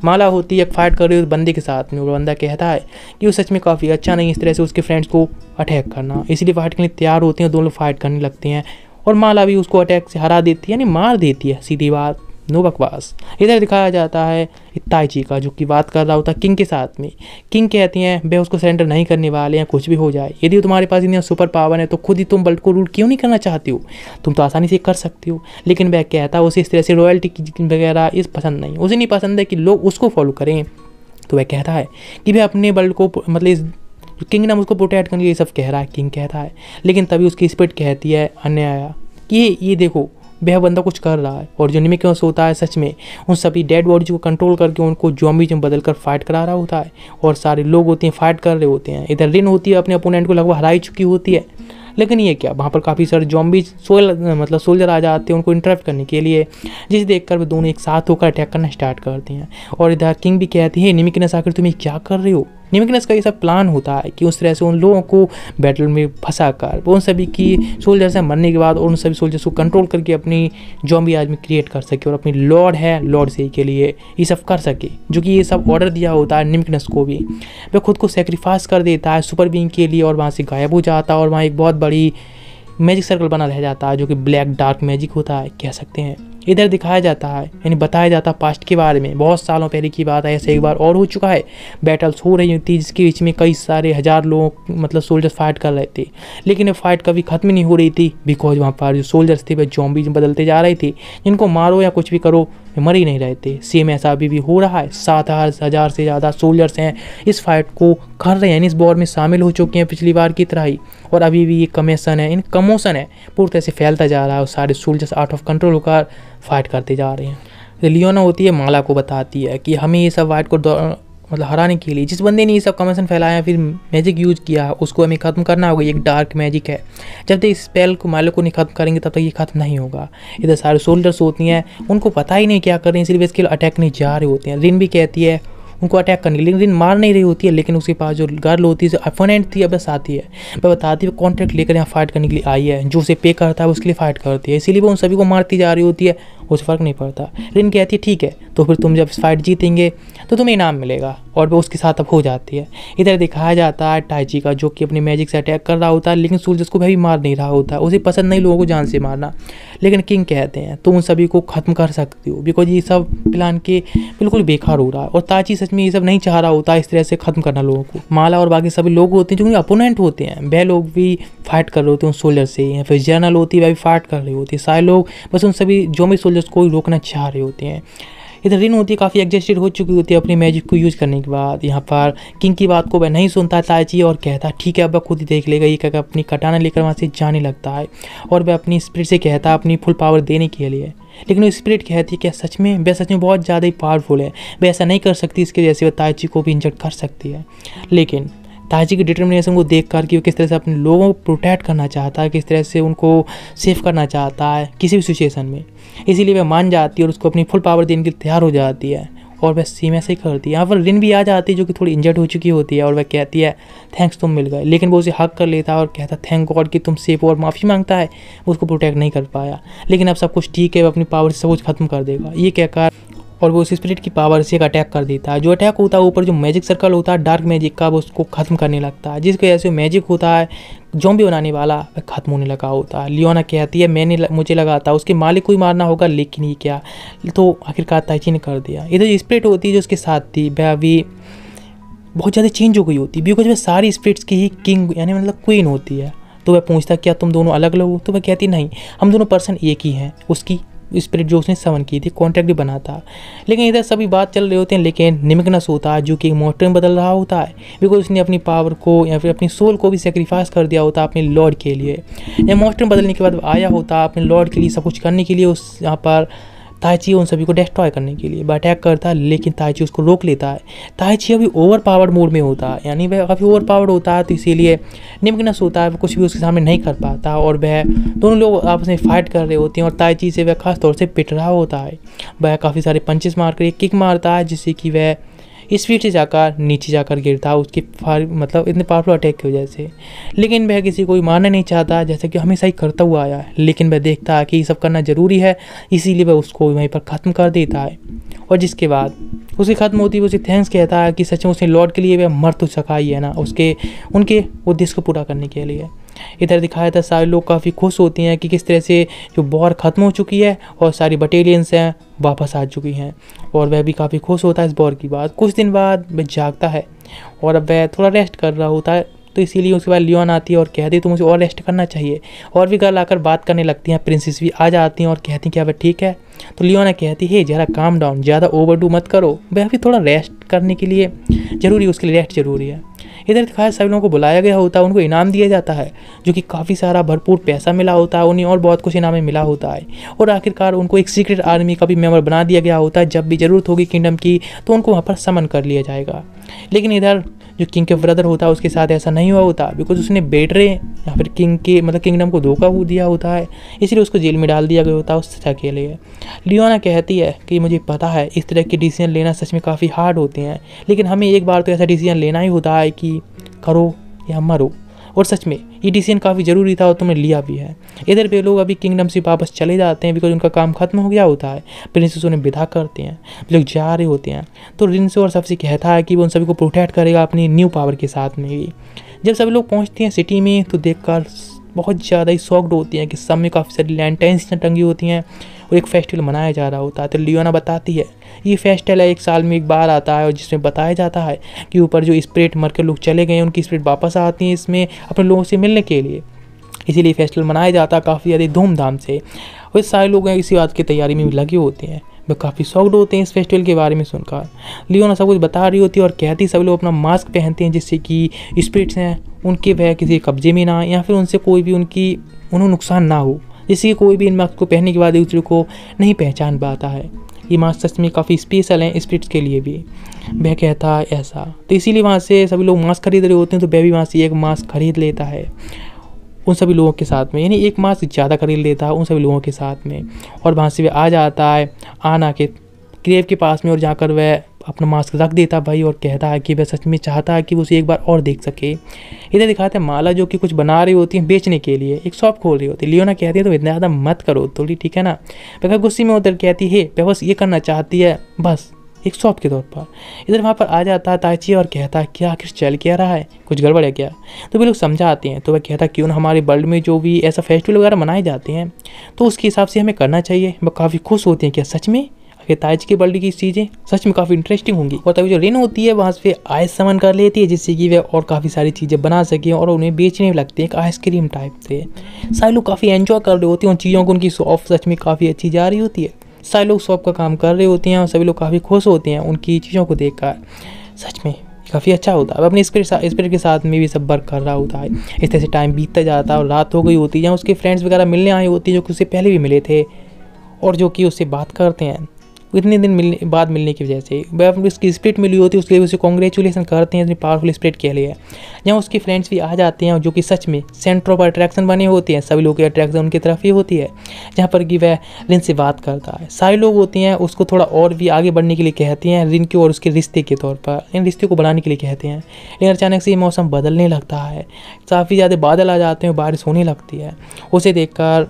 माला होती है फाइट कर रही है उस बंदे के साथ में और बंदा कहता है कि वो सच में काफ़ी अच्छा नहीं इस तरह से उसके फ्रेंड्स को अटैक करना इसलिए फाइट के लिए तैयार होते हैं दोनों फाइट करने लगते हैं और माला भी उसको अटैक से हरा देती है यानी मार देती है सीधी बात नो बकवास इधर दिखाया जाता है इताई जी का जो कि बात कर रहा होता है किंग के साथ में किंग कहती हैं बे उसको सरेंडर नहीं करने वाले हैं कुछ भी हो जाए यदि तुम्हारे पास इतनी सुपर पावर है तो खुद ही तुम बल्ट को रूल क्यों नहीं करना चाहते हो तुम तो आसानी से कर सकते हो लेकिन वह कहता है उसे इस तरह से रॉयल्टी वगैरह इस पसंद नहीं उसे नहीं पसंद है कि लोग उसको फॉलो करें तो वह कहता है कि वह अपने बल्ट को मतलब इस किंग ने उसको प्रोटेक्ट करने ये सब कह रहा है किंग कहता है लेकिन तभी उसकी स्पिट कहती है आया कि ये देखो वह बंदा कुछ कर रहा है और जो निमिक से होता है सच में उन सभी डेड बॉडीज को कंट्रोल करके उनको जॉम्बीज में बदल कर फाइट करा रहा होता है और सारे लोग होते हैं फाइट कर रहे होते हैं इधर रिन होती है अपने अपोनेंट को लगभग हरा ही चुकी होती है लेकिन ये क्या वहाँ पर काफ़ी सारे जॉम्बीज सोल मतलब सोल्जर आ जाते हैं उनको इंटरप्ट करने के लिए जिसे कर वे दोनों एक साथ होकर अटैक करना स्टार्ट करते हैं और इधर किंग भी कहती है निमिक ने साकर तुम्हें क्या कर रहे हो निमिकनस का ये सब प्लान होता है कि उस तरह से उन लोगों को बैटल में फंसा कर उन सभी की सोल्जर्स हैं मरने के बाद और उन सभी सोल्जर्स को कंट्रोल करके अपनी जॉम्बी आदमी क्रिएट कर सके और अपनी लॉर्ड है लॉर्ड से के लिए ये सब कर सके जो कि ये सब ऑर्डर दिया होता है निमिकनस को भी वह खुद को सेक्रीफाइस कर देता है सुपर बींग के लिए और वहाँ से गायब हो जाता है और वहाँ एक बहुत बड़ी मैजिक सर्कल बना रह जाता है जो कि ब्लैक डार्क मैजिक होता है कह सकते हैं इधर दिखाया जाता है यानी बताया जाता है पास्ट के बारे में बहुत सालों पहले की बात है ऐसे एक बार और हो चुका है बैटल्स हो रही थी जिसके बीच में कई सारे हज़ार लोग मतलब सोल्जर्स फाइट कर रहे थे लेकिन ये फाइट कभी ख़त्म नहीं हो रही थी बिकॉज वहाँ पर जो सोल्जर्स थे वह जॉम्बीज बदलते जा रहे थे जिनको मारो या कुछ भी करो में मर ही नहीं रहे थे सेम ऐसा अभी भी हो रहा है सात हज़ार से ज़्यादा सोल्जर्स हैं इस फाइट को कर रहे हैं इस वॉर में शामिल हो चुके हैं पिछली बार की तरह ही और अभी भी ये कमीशन है इन कमोशन है पूरी तरह से फैलता जा रहा है और सारे सोल्जर्स आउट ऑफ कंट्रोल होकर फाइट करते जा रहे हैं लियोना होती है माला को बताती है कि हमें ये सब वाइट को मतलब हराने के लिए जिस बंदे ने ये सब कमीशन फैलाया फिर मैजिक यूज किया उसको हमें ख़त्म करना होगा ये एक डार्क मैजिक है जब तक इस स्पेल को मालिक को नहीं ख़त्म करेंगे तब तक ये ख़त्म नहीं होगा इधर सारे सोल्डर्स होती हैं उनको पता ही नहीं क्या कर रहे हैं सिर्फ इसके अटैक नहीं जा रहे होते हैं रिन भी कहती है उनको अटैक करने लेकिन मार नहीं रही होती है लेकिन उसके पास जो गर्ल होती है अपोनेंट थी अब साथी है वह बताती है कॉन्ट्रैक्ट लेकर यहाँ फाइट करने के लिए आई है जो उसे पे करता है उसके लिए फाइट करती है इसीलिए वो उन सभी को मारती जा रही होती है उसे फ़र्क नहीं पड़ता लेकिन कहती है ठीक है तो फिर तुम जब फाइट जीतेंगे तो तुम्हें इनाम मिलेगा और वो उसके साथ अब हो जाती है इधर दिखाया जाता है टाइची का जो कि अपने मैजिक से अटैक कर रहा होता है लेकिन सूर्य उसको भी मार नहीं रहा होता उसे पसंद नहीं लोगों को जान से मारना लेकिन किंग कहते हैं तुम उन सभी को ख़त्म कर सकती हो बिकॉज ये सब प्लान के बिल्कुल बेकार हो रहा है और ताची सच में ये सब नहीं चाह रहा होता इस तरह से खत्म करना लोगों को माला और बाकी सभी लोग होते हैं जो उनके अपोनेंट होते हैं वह लोग भी फाइट कर रहे होते हैं उन सोल्जर से या फिर जर्नल होती है वह भी फाइट कर रही होती है सारे लोग बस उन सभी जो भी सोल्जर्स को रोकना चाह रहे होते हैं इधर रिन होती है काफ़ी एडजस्टेड हो चुकी होती है अपनी मैजिक को यूज़ करने के बाद यहाँ पर किंग की बात को वह नहीं सुनता ताइची और कहता ठीक है अब वह खुद ही देख लेगा ये कहकर अपनी कटाना लेकर वहाँ से जाने लगता है और वह अपनी स्प्रिट से कहता है अपनी फुल पावर देने के लिए लेकिन वो स्पिरिट कहती है कि सच में वह सच में बहुत ज़्यादा ही पावरफुल है वह ऐसा नहीं कर सकती इसके जैसे वह ताइची को भी इंजर्ट कर सकती है लेकिन ताजी की डिटर्मिनेशन को देख कर कि वो किस तरह से अपने लोगों को प्रोटेक्ट करना चाहता है किस तरह से उनको सेफ करना चाहता है किसी भी सिचुएशन में इसीलिए वह मान जाती है और उसको अपनी फुल पावर देने के लिए तैयार हो जाती है और वह सीम ऐसे ही करती है यहाँ पर रिन भी आ जाती है जो कि थोड़ी इंजर्ड हो चुकी होती है और वह कहती है थैंक्स तुम मिल गए लेकिन वो उसे हक कर लेता और कहता थैंक गॉड कि तुम सेफ और माफ़ी मांगता है वो उसको प्रोटेक्ट नहीं कर पाया लेकिन अब सब कुछ ठीक है वह अपनी पावर से सब कुछ खत्म कर देगा ये कहकर और वो उस स्प्रिट की पावर से एक अटैक कर देता है जो अटैक होता है ऊपर जो मैजिक सर्कल होता है डार्क मैजिक का वो उसको ख़त्म करने लगता है जिसकी वजह से मैजिक होता है जो भी बनाने वाला ख़त्म होने लगा होता है लियोना कहती है मैंने ल, मुझे लगा था उसके मालिक को ही मारना होगा लेकिन ये क्या तो आखिरकार ताइची ने कर दिया इधर जो स्प्रिट होती है जो उसके साथ थी वह अभी बहुत ज़्यादा चेंज हो गई होती बिकॉज वह सारी स्प्रिट्स की ही किंग यानी मतलब क्वीन होती है तो वह पूछता क्या तुम दोनों अलग लोग हो तो वह कहती नहीं हम दोनों पर्सन एक ही हैं उसकी स्प्रिट जो उसने सेवन की थी कॉन्ट्रैक्ट भी बना था लेकिन इधर सभी बात चल रहे होते हैं लेकिन निमिकनस होता है जो कि मोटर में बदल रहा होता है बिकॉज उसने अपनी पावर को या फिर अपनी सोल को भी सेक्रीफाइस कर दिया होता अपने लॉर्ड के लिए या मोस्टर बदलने के बाद आया होता अपने लॉर्ड के लिए सब कुछ करने के लिए उस यहाँ पर ताइची उन सभी को डिस्ट्रॉय करने के लिए अटैक करता है लेकिन ताइची उसको रोक लेता है ताइची अभी ओवर पावर्ड मोड में होता है यानी वह काफ़ी ओवर पावर्ड होता है तो इसीलिए निम्नस होता है वह कुछ भी उसके सामने नहीं कर पाता और वह दोनों लोग आपस में फाइट कर रहे होते हैं और ताइची से वह खास तौर से पिट रहा होता है वह काफ़ी सारे पंचेस मार कर एक किक मारता है जिससे कि वह स्पीड से जाकर नीचे जाकर गिरता उसके फार मतलब इतने पावरफुल अटैक की वजह से लेकिन वह किसी को मानना नहीं चाहता जैसे कि हमेशा ही करता हुआ आया है लेकिन वह देखता है कि ये सब करना ज़रूरी है इसीलिए वह उसको वहीं पर ख़त्म कर देता है और जिसके बाद उसे ख़त्म होती है उसे थैंक्स कहता है कि सच में उसने लॉर्ड के लिए वह मर तो सका ही है ना उसके उनके उद्देश्य को पूरा करने के लिए इधर दिखाया था सारे लोग काफ़ी खुश होते हैं कि किस तरह से जो बॉर ख़त्म हो चुकी है और सारी बटेलियंस हैं वापस आ चुकी हैं और वह भी काफ़ी खुश होता है इस बॉर की बात कुछ दिन बाद वह जागता है और अब वह थोड़ा रेस्ट कर रहा होता है तो इसीलिए उसके बाद लियोन आती है और कहती है तो मुझे और रेस्ट करना चाहिए और भी गर्ल आकर बात करने लगती हैं प्रिंसेस भी आ जाती हैं और कहती हैं कि अब ठीक है तो लियोना कहती है ज़रा काम डाउन ज़्यादा ओवर मत करो वह भी थोड़ा रेस्ट करने के लिए ज़रूरी उसके लिए रेस्ट ज़रूरी है इधर तो खास सभी लोगों को बुलाया गया होता है उनको इनाम दिया जाता है जो कि काफ़ी सारा भरपूर पैसा मिला होता है उन्हें और बहुत कुछ इनामें मिला होता है और आखिरकार उनको एक सीक्रेट आर्मी का भी मेम्बर बना दिया गया होता है जब भी ज़रूरत होगी किंगडम की तो उनको वहाँ पर समन कर लिया जाएगा लेकिन इधर जो किंग के ब्रदर होता है उसके साथ ऐसा नहीं हुआ होता बिकॉज उसने बेटरे या फिर किंग के मतलब किंगडम को धोखा हो दिया होता है इसलिए उसको जेल में डाल दिया गया होता है उस सजा के लिए लियोना कहती है कि मुझे पता है इस तरह के डिसीजन लेना सच में काफ़ी हार्ड होते हैं लेकिन हमें एक बार तो ऐसा डिसीजन लेना ही होता है कि करो या मरो और सच में ये डिसीजन काफ़ी ज़रूरी था और तुमने लिया भी है इधर पे लोग अभी किंगडम से वापस चले जाते हैं बिकॉज उनका काम खत्म हो गया होता है प्रिंसेस उन्हें विदा करते हैं लोग जा रहे होते हैं तो रिंसो और सबसे कहता है कि वो उन सभी को प्रोटेक्ट करेगा अपनी न्यू पावर के साथ में भी जब सभी लोग पहुँचते हैं सिटी में तो देख बहुत ज़्यादा ही शॉक्ड होती हैं कि सब में काफ़ी सारी लैंटेंस टंगी होती हैं और एक फेस्टिवल मनाया जा रहा होता है तो लियोना बताती है ये फेस्टिवल है एक साल में एक बार आता है और जिसमें बताया जाता है कि ऊपर जो स्प्रिट मर के लोग चले गए उनकी स्प्रिट वापस आती है इसमें अपने लोगों से मिलने के लिए इसीलिए फेस्टिवल मनाया जाता है काफ़ी ज़्यादा धूमधाम से और सारे लोग इसी बात की तैयारी में भी लगे होते हैं वे काफ़ी सॉक्ड होते हैं इस फेस्टिवल के बारे में सुनकर लियोना सब कुछ बता रही होती है और कहती सब लोग अपना मास्क पहनते हैं जिससे कि स्प्रिट्स हैं उनके वह किसी कब्जे में ना या फिर उनसे कोई भी उनकी उन्हें नुकसान ना हो जिससे कोई भी इन मास्क को पहनने के बाद एक दूसरे को नहीं पहचान पाता है ये मास्क सच में काफ़ी स्पेशल हैं स्पिरिट्स के लिए भी वह कहता है ऐसा तो इसीलिए वहाँ से सभी लोग मास्क खरीद रहे होते हैं तो वह भी वहाँ से एक मास्क खरीद लेता है उन सभी लोगों के साथ में यानी एक मास्क ज़्यादा खरीद लेता है उन सभी लोगों के साथ में और वहाँ से वह आ जाता है आना के क्रेव के पास में और जाकर वह अपना मास्क रख देता भाई और कहता है कि वह सच में चाहता है कि वो उसे एक बार और देख सके इधर दिखाते हैं माला जो कि कुछ बना रही होती है बेचने के लिए एक शॉप खोल रही होती है लियोना कहती है तो इतना ज़्यादा मत करो थोड़ी ठीक है ना बेखा गुस्से में उधर कहती है वह बस ये करना चाहती है बस एक शॉप के तौर पर इधर वहाँ पर आ जाता है ताची और कहता है क्या आखिर चल क्या रहा है कुछ गड़बड़ है क्या तो वे लोग समझाते हैं तो वह कहता है क्यों ना हमारे वर्ल्ड में जो भी ऐसा फेस्टिवल वगैरह मनाए जाते हैं तो उसके हिसाब से हमें करना चाहिए वह काफ़ी खुश होती हैं क्या सच में ताज की बल्टी की चीज़ें सच में काफ़ी इंटरेस्टिंग होंगी और तभी जो रेन होती है वहाँ से आइस सामान कर लेती है जिससे कि वह और काफ़ी सारी चीज़ें बना सके और उन्हें बेचने भी लगते हैं एक आइसक्रीम टाइप से सारे लोग काफ़ी एंजॉय कर रहे होते हैं उन चीज़ों को उनकी शॉप सच में काफ़ी अच्छी जा रही होती है सारे लोग शॉप का काम कर रहे होते हैं और सभी लोग काफ़ी खुश होते हैं उनकी चीज़ों को देखकर सच में काफ़ी अच्छा होता है अब अपने स्पिरिट स्पिरिट के साथ में भी सब वर्क कर रहा होता है इस तरह से टाइम बीतता जाता है और रात हो गई होती है या उसके फ्रेंड्स वगैरह मिलने आए होते हैं जो कि उससे पहले भी मिले थे और जो कि उससे बात करते हैं इतने दिन मिलने बाद मिलने की वजह से वह उसकी स्प्रिट मिली होती है उसके लिए उसे कॉन्ग्रेचुलेसन करते हैं इतनी पावरफुल स्प्रिट के लिए यहाँ उसके फ्रेंड्स भी आ जाते हैं जो कि सच में सेंटर ऑफ अट्रैक्शन बने होते हैं सभी लोग की अट्रैक्शन उनकी तरफ ही होती है जहाँ पर कि वह रिन से बात करता है सारे लोग होते हैं उसको थोड़ा और भी आगे बढ़ने के लिए कहते हैं रिन के और उसके रिश्ते के तौर पर इन रिश्ते को बढ़ाने के लिए कहते हैं लेकिन अचानक से ये मौसम बदलने लगता है काफ़ी ज़्यादा बादल आ जाते हैं बारिश होने लगती है उसे देखकर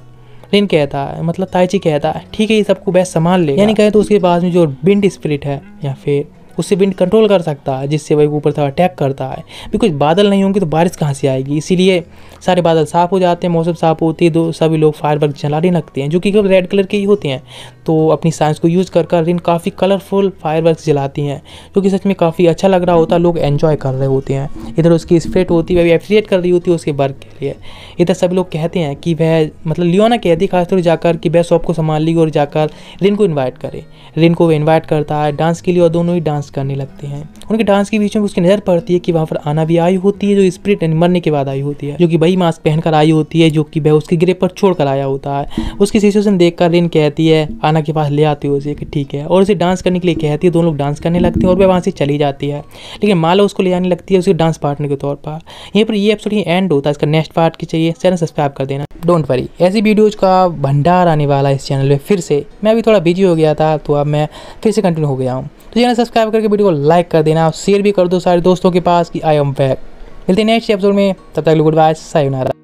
लिन कहता है मतलब ताइची कहता है ठीक है ये सबको बेस्ट संभाल ले यानी कहे तो उसके पास में जो विंड स्प्रिट है या फिर उससे विंड कंट्रोल कर सकता है जिससे वही ऊपर से अटैक करता है बिकॉज बादल नहीं होंगे तो बारिश कहाँ से आएगी इसीलिए सारे बादल साफ हो जाते हैं मौसम साफ होती है तो सभी लोग फायर वर्क जलाने लगते हैं जो कि रेड कलर के ही होते हैं तो अपनी साइंस को यूज़ कर कर रिन काफ़ी कलरफुल फायर जलाती हैं जो कि सच में काफ़ी अच्छा लग रहा होता है लोग एन्जॉय कर रहे होते हैं इधर उसकी स्प्रेट होती है वह एफ्रिएट कर रही होती है उसके वर्क के लिए इधर सभी लोग कहते हैं कि वह मतलब लियोना कहती है खासतौर जाकर कि वह शॉप को संभाल ली और जाकर रिन को इन्वाइट करे रिन को वह इन्वाइट करता है डांस के लिए और दोनों ही डांस करने लगते हैं उनके डांस के बीच में उसकी नज़र पड़ती है कि वहाँ पर आना भी आई होती है जो स्प्रिट मरने के बाद आई होती है जो कि वही मास्क पहनकर आई होती है जो कि वह उसके गिरे पर छोड़ आया होता है उसकी सिचुएशन देखकर रिन कहती है राना के पास ले आती है उसे कि ठीक है और उसे डांस करने के लिए कहती है दोनों लोग डांस करने लगते हैं और वह वहाँ से चली जाती है लेकिन माला उसको ले जाने लगती है उसे डांस पार्टनर के तौर पर यहीं पर ये एपिसोड ही एंड होता है इसका नेक्स्ट पार्ट की चाहिए चैनल सब्सक्राइब कर देना डोंट वरी ऐसी वीडियोज़ का भंडार आने वाला है इस चैनल में फिर से मैं अभी थोड़ा बिजी हो गया था तो अब मैं फिर से कंटिन्यू हो गया हूँ तो चैनल सब्सक्राइब करके वीडियो को लाइक कर देना शेयर भी कर दो सारे दोस्तों के पास कि आई एम बैक मिलते हैं नेक्स्ट एपिसोड में तब तक गुड बाय सायोनारा